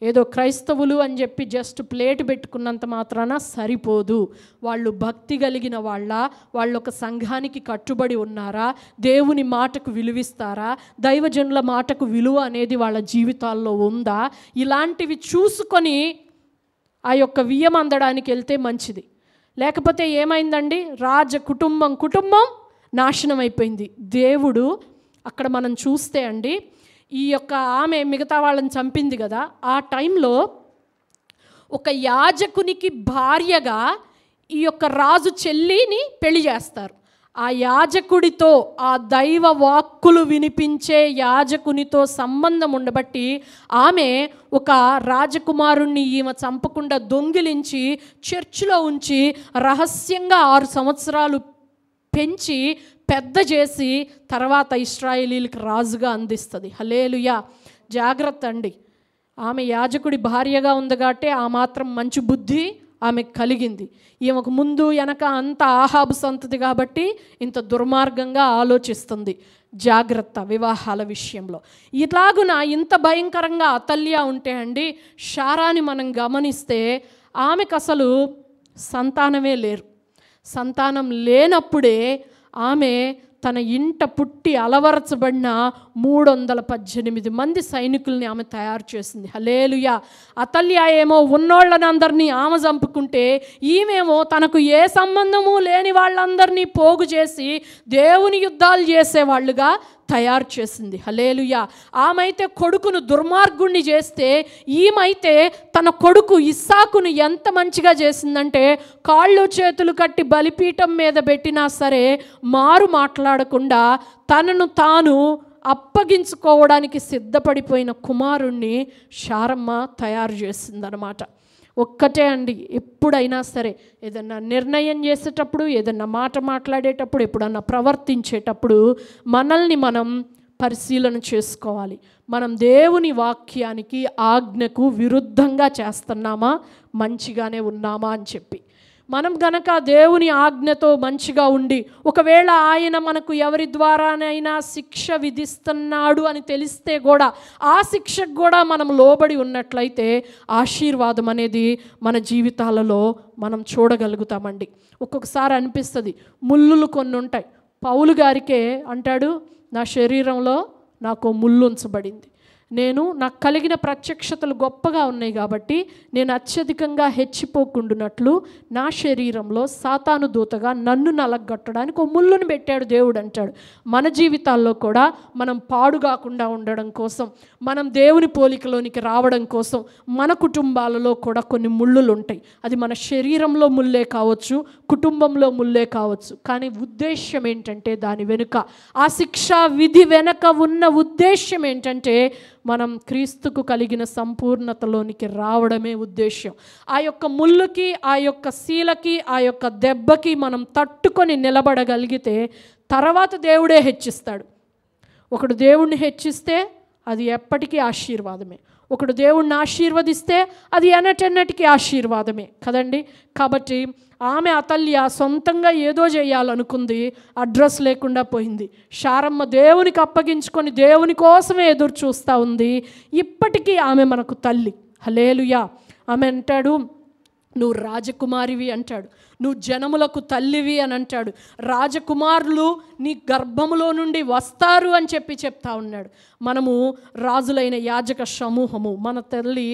ఏదో క్రైస్తవులు అని చెప్పి జస్ట్ ప్లేట్ పెట్టుకున్నంత మాత్రాన సరిపోదు వాళ్ళు భక్తి కలిగిన వాళ్ళ వాళ్ళు ఒక సంఘానికి కట్టుబడి ఉన్నారా దేవుని మాటకు విలువిస్తారా దైవజనుల మాటకు విలువ అనేది వాళ్ళ జీవితాల్లో ఉందా ఇలాంటివి చూసుకొని ఆ యొక్క వియ్యం అందడానికి వెళ్తే మంచిది లేకపోతే ఏమైందండి రాజ కుటుంబం కుటుంబం నాశనం అయిపోయింది దేవుడు అక్కడ మనం చూస్తే అండి ఈ యొక్క ఆమె మిగతా వాళ్ళని చంపింది కదా ఆ టైంలో ఒక యాజకునికి భార్యగా ఈ యొక్క రాజు చెల్లిని పెళ్లి చేస్తారు ఆ యాజకుడితో ఆ దైవ వాక్కులు వినిపించే యాజకునితో సంబంధం ఉండబట్టి ఆమె ఒక రాజకుమారుణ్ణి ఈమె చంపకుండా దొంగిలించి చర్చిలో ఉంచి రహస్యంగా ఆరు సంవత్సరాలు పెంచి పెద్ద చేసి తర్వాత ఇస్రాయేలీలకు రాజుగా అందిస్తుంది హలేలుయా జాగ్రత్త అండి ఆమె యాజకుడి భార్యగా ఉంది కాబట్టి ఆ మాత్రం మంచి బుద్ధి ఆమెకు కలిగింది ఈమెకు ముందు వెనక అంత ఆహాబు సంతతి కాబట్టి ఇంత దుర్మార్గంగా ఆలోచిస్తుంది జాగ్రత్త వివాహాల విషయంలో ఇలాగున ఇంత భయంకరంగా అతల్య ఉంటే అండి షారాని మనం గమనిస్తే ఆమెకు అసలు సంతానమే లేరు సంతానం లేనప్పుడే ఆమె తన ఇంట పుట్టి అలవరచబడిన మూడు వందల పద్దెనిమిది మంది సైనికుల్ని ఆమె తయారు చేసింది హలేలుయా అతల్య ఏమో ఉన్నోళ్ళని అందరినీ ఆమె చంపుకుంటే ఈమెమో తనకు ఏ సంబంధము లేని వాళ్ళందరినీ పోగు చేసి దేవుని యుద్ధాలు చేసేవాళ్ళుగా తయారు చేసింది హలేలుయ అయితే కొడుకును దుర్మార్గుణ్ణి చేస్తే ఈమైతే తన కొడుకు ఇస్సాకును ఎంత మంచిగా చేసిందంటే కాళ్ళు చేతులు కట్టి బలిపీఠం మీద పెట్టినా సరే మారు మాట్లాడకుండా తనను తాను అప్పగించుకోవడానికి సిద్ధపడిపోయిన కుమారుణ్ణి శారమ్మ తయారు చేసిందనమాట ఒక్కటే అండి ఎప్పుడైనా సరే ఏదన్నా నిర్ణయం చేసేటప్పుడు ఏదన్నా మాట మాట్లాడేటప్పుడు ఎప్పుడన్నా ప్రవర్తించేటప్పుడు మనల్ని మనం పరిశీలన చేసుకోవాలి మనం దేవుని వాక్యానికి ఆజ్ఞకు విరుద్ధంగా చేస్తున్నామా మంచిగానే ఉన్నామా అని చెప్పి మనం గనక దేవుని ఆజ్ఞతో మంచిగా ఉండి ఒకవేళ ఆయన మనకు ఎవరి ద్వారానైనా శిక్ష విధిస్తున్నాడు అని తెలిస్తే కూడా ఆ శిక్షకు కూడా మనం లోబడి ఉన్నట్లయితే ఆశీర్వాదం అనేది మన జీవితాలలో మనం చూడగలుగుతామండి ఒక్కొక్కసారి అనిపిస్తుంది ముళ్ళులు కొన్ని ఉంటాయి పౌలు గారికే అంటాడు నా శరీరంలో నాకు ముళ్ళు ఉంచబడింది నేను నాకు కలిగిన ప్రత్యక్షతలు గొప్పగా ఉన్నాయి కాబట్టి నేను అత్యధికంగా హెచ్చిపోకుండునట్లు నా శరీరంలో సాతాను దూతగా నన్ను నలగొట్టడానికి ఒక ముళ్ళును పెట్టాడు దేవుడు అంటాడు మన జీవితాల్లో కూడా మనం పాడు కాకుండా ఉండడం కోసం మనం దేవుని పోలికలోనికి రావడం కోసం మన కుటుంబాలలో కూడా కొన్ని ముళ్ళులు ఉంటాయి అది మన శరీరంలో ముళ్ళే కావచ్చు కుటుంబంలో ముళ్ళే కావచ్చు కానీ ఉద్దేశ్యం ఏంటంటే దాని వెనుక ఆ శిక్షా విధి వెనుక ఉన్న ఉద్దేశ్యం ఏంటంటే మనం క్రీస్తుకు కలిగిన సంపూర్ణతలోనికి రావడమే ఉద్దేశ్యం ఆ యొక్క ముళ్ళుకి ఆ యొక్క శీలకి ఆ యొక్క దెబ్బకి మనం తట్టుకొని నిలబడగలిగితే తర్వాత దేవుడే హెచ్చిస్తాడు ఒకడు దేవుణ్ణి హెచ్చిస్తే అది ఎప్పటికీ ఆశీర్వాదమే ఒకడు దేవుణ్ణి ఆశీర్వదిస్తే అది ఎన్నటెన్నటికీ ఆశీర్వాదమే కదండి కాబట్టి ఆమె అతల్య సొంతంగా ఏదో చేయాలనుకుంది అడ్రస్ లేకుండా పోయింది షారమ్మ దేవునికి అప్పగించుకొని దేవుని కోసమే ఎదురు చూస్తూ ఉంది ఇప్పటికీ ఆమె మనకు తల్లి హలేలుయా ఆమె అంటాడు నువ్వు రాజకుమారివి అంటాడు నువ్వు జనములకు తల్లివి అని అంటాడు రాజకుమారులు నీ గర్భములో నుండి వస్తారు అని చెప్పి చెప్తా ఉన్నాడు మనము రాజులైన యాజక సమూహము మన తల్లి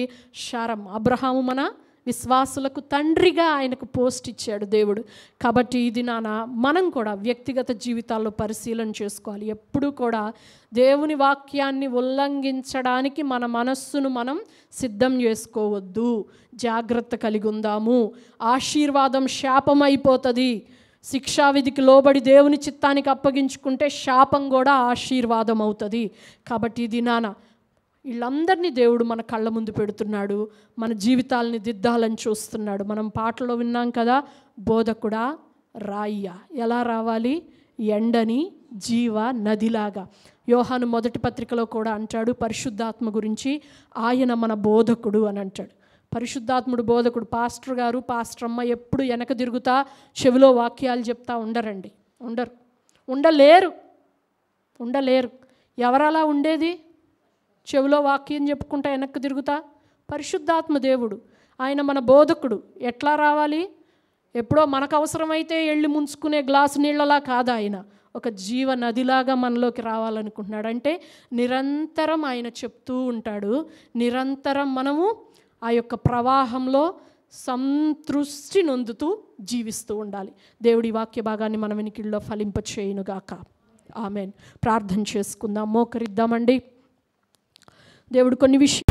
శారం అబ్రహాము మన విశ్వాసులకు తండ్రిగా ఆయనకు పోస్ట్ ఇచ్చాడు దేవుడు కాబట్టి ఇది నాన్న మనం కూడా వ్యక్తిగత జీవితాల్లో పరిశీలన చేసుకోవాలి ఎప్పుడూ కూడా దేవుని వాక్యాన్ని ఉల్లంఘించడానికి మన మనస్సును మనం సిద్ధం చేసుకోవద్దు జాగ్రత్త కలిగి ఉందాము ఆశీర్వాదం శాపమైపోతుంది శిక్షావిధికి లోబడి దేవుని చిత్తానికి అప్పగించుకుంటే శాపం కూడా ఆశీర్వాదం అవుతుంది కాబట్టి ఇది నాన్న వీళ్ళందరినీ దేవుడు మన కళ్ళ ముందు పెడుతున్నాడు మన జీవితాలని దిద్దాలని చూస్తున్నాడు మనం పాటలో విన్నాం కదా బోధకుడా రాయ్య ఎలా రావాలి ఎండని జీవ నదిలాగా యోహాను మొదటి పత్రికలో కూడా అంటాడు పరిశుద్ధాత్మ గురించి ఆయన మన బోధకుడు అని అంటాడు పరిశుద్ధాత్ముడు బోధకుడు పాస్టర్ గారు పాస్టర్ అమ్మ ఎప్పుడు వెనక తిరుగుతా చెవిలో వాక్యాలు చెప్తా ఉండరండి ఉండరు ఉండలేరు ఉండలేరు ఎవరలా ఉండేది చెవిలో వాక్యం చెప్పుకుంటా వెనక్కి తిరుగుతా పరిశుద్ధాత్మ దేవుడు ఆయన మన బోధకుడు ఎట్లా రావాలి ఎప్పుడో మనకు అవసరమైతే వెళ్ళి ముంచుకునే గ్లాసు నీళ్ళలా కాదు ఆయన ఒక జీవ నదిలాగా మనలోకి రావాలనుకుంటున్నాడు అంటే నిరంతరం ఆయన చెప్తూ ఉంటాడు నిరంతరం మనము ఆ యొక్క ప్రవాహంలో సంతృష్టి నొందుతూ జీవిస్తూ ఉండాలి దేవుడి వాక్య భాగాన్ని మనం వెనికిల్లో ఫలింపచేయునుగాక ఆమెన్ ప్రార్థన చేసుకుందాం మోకరిద్దామండి దేవుడు కొన్ని విషయాలు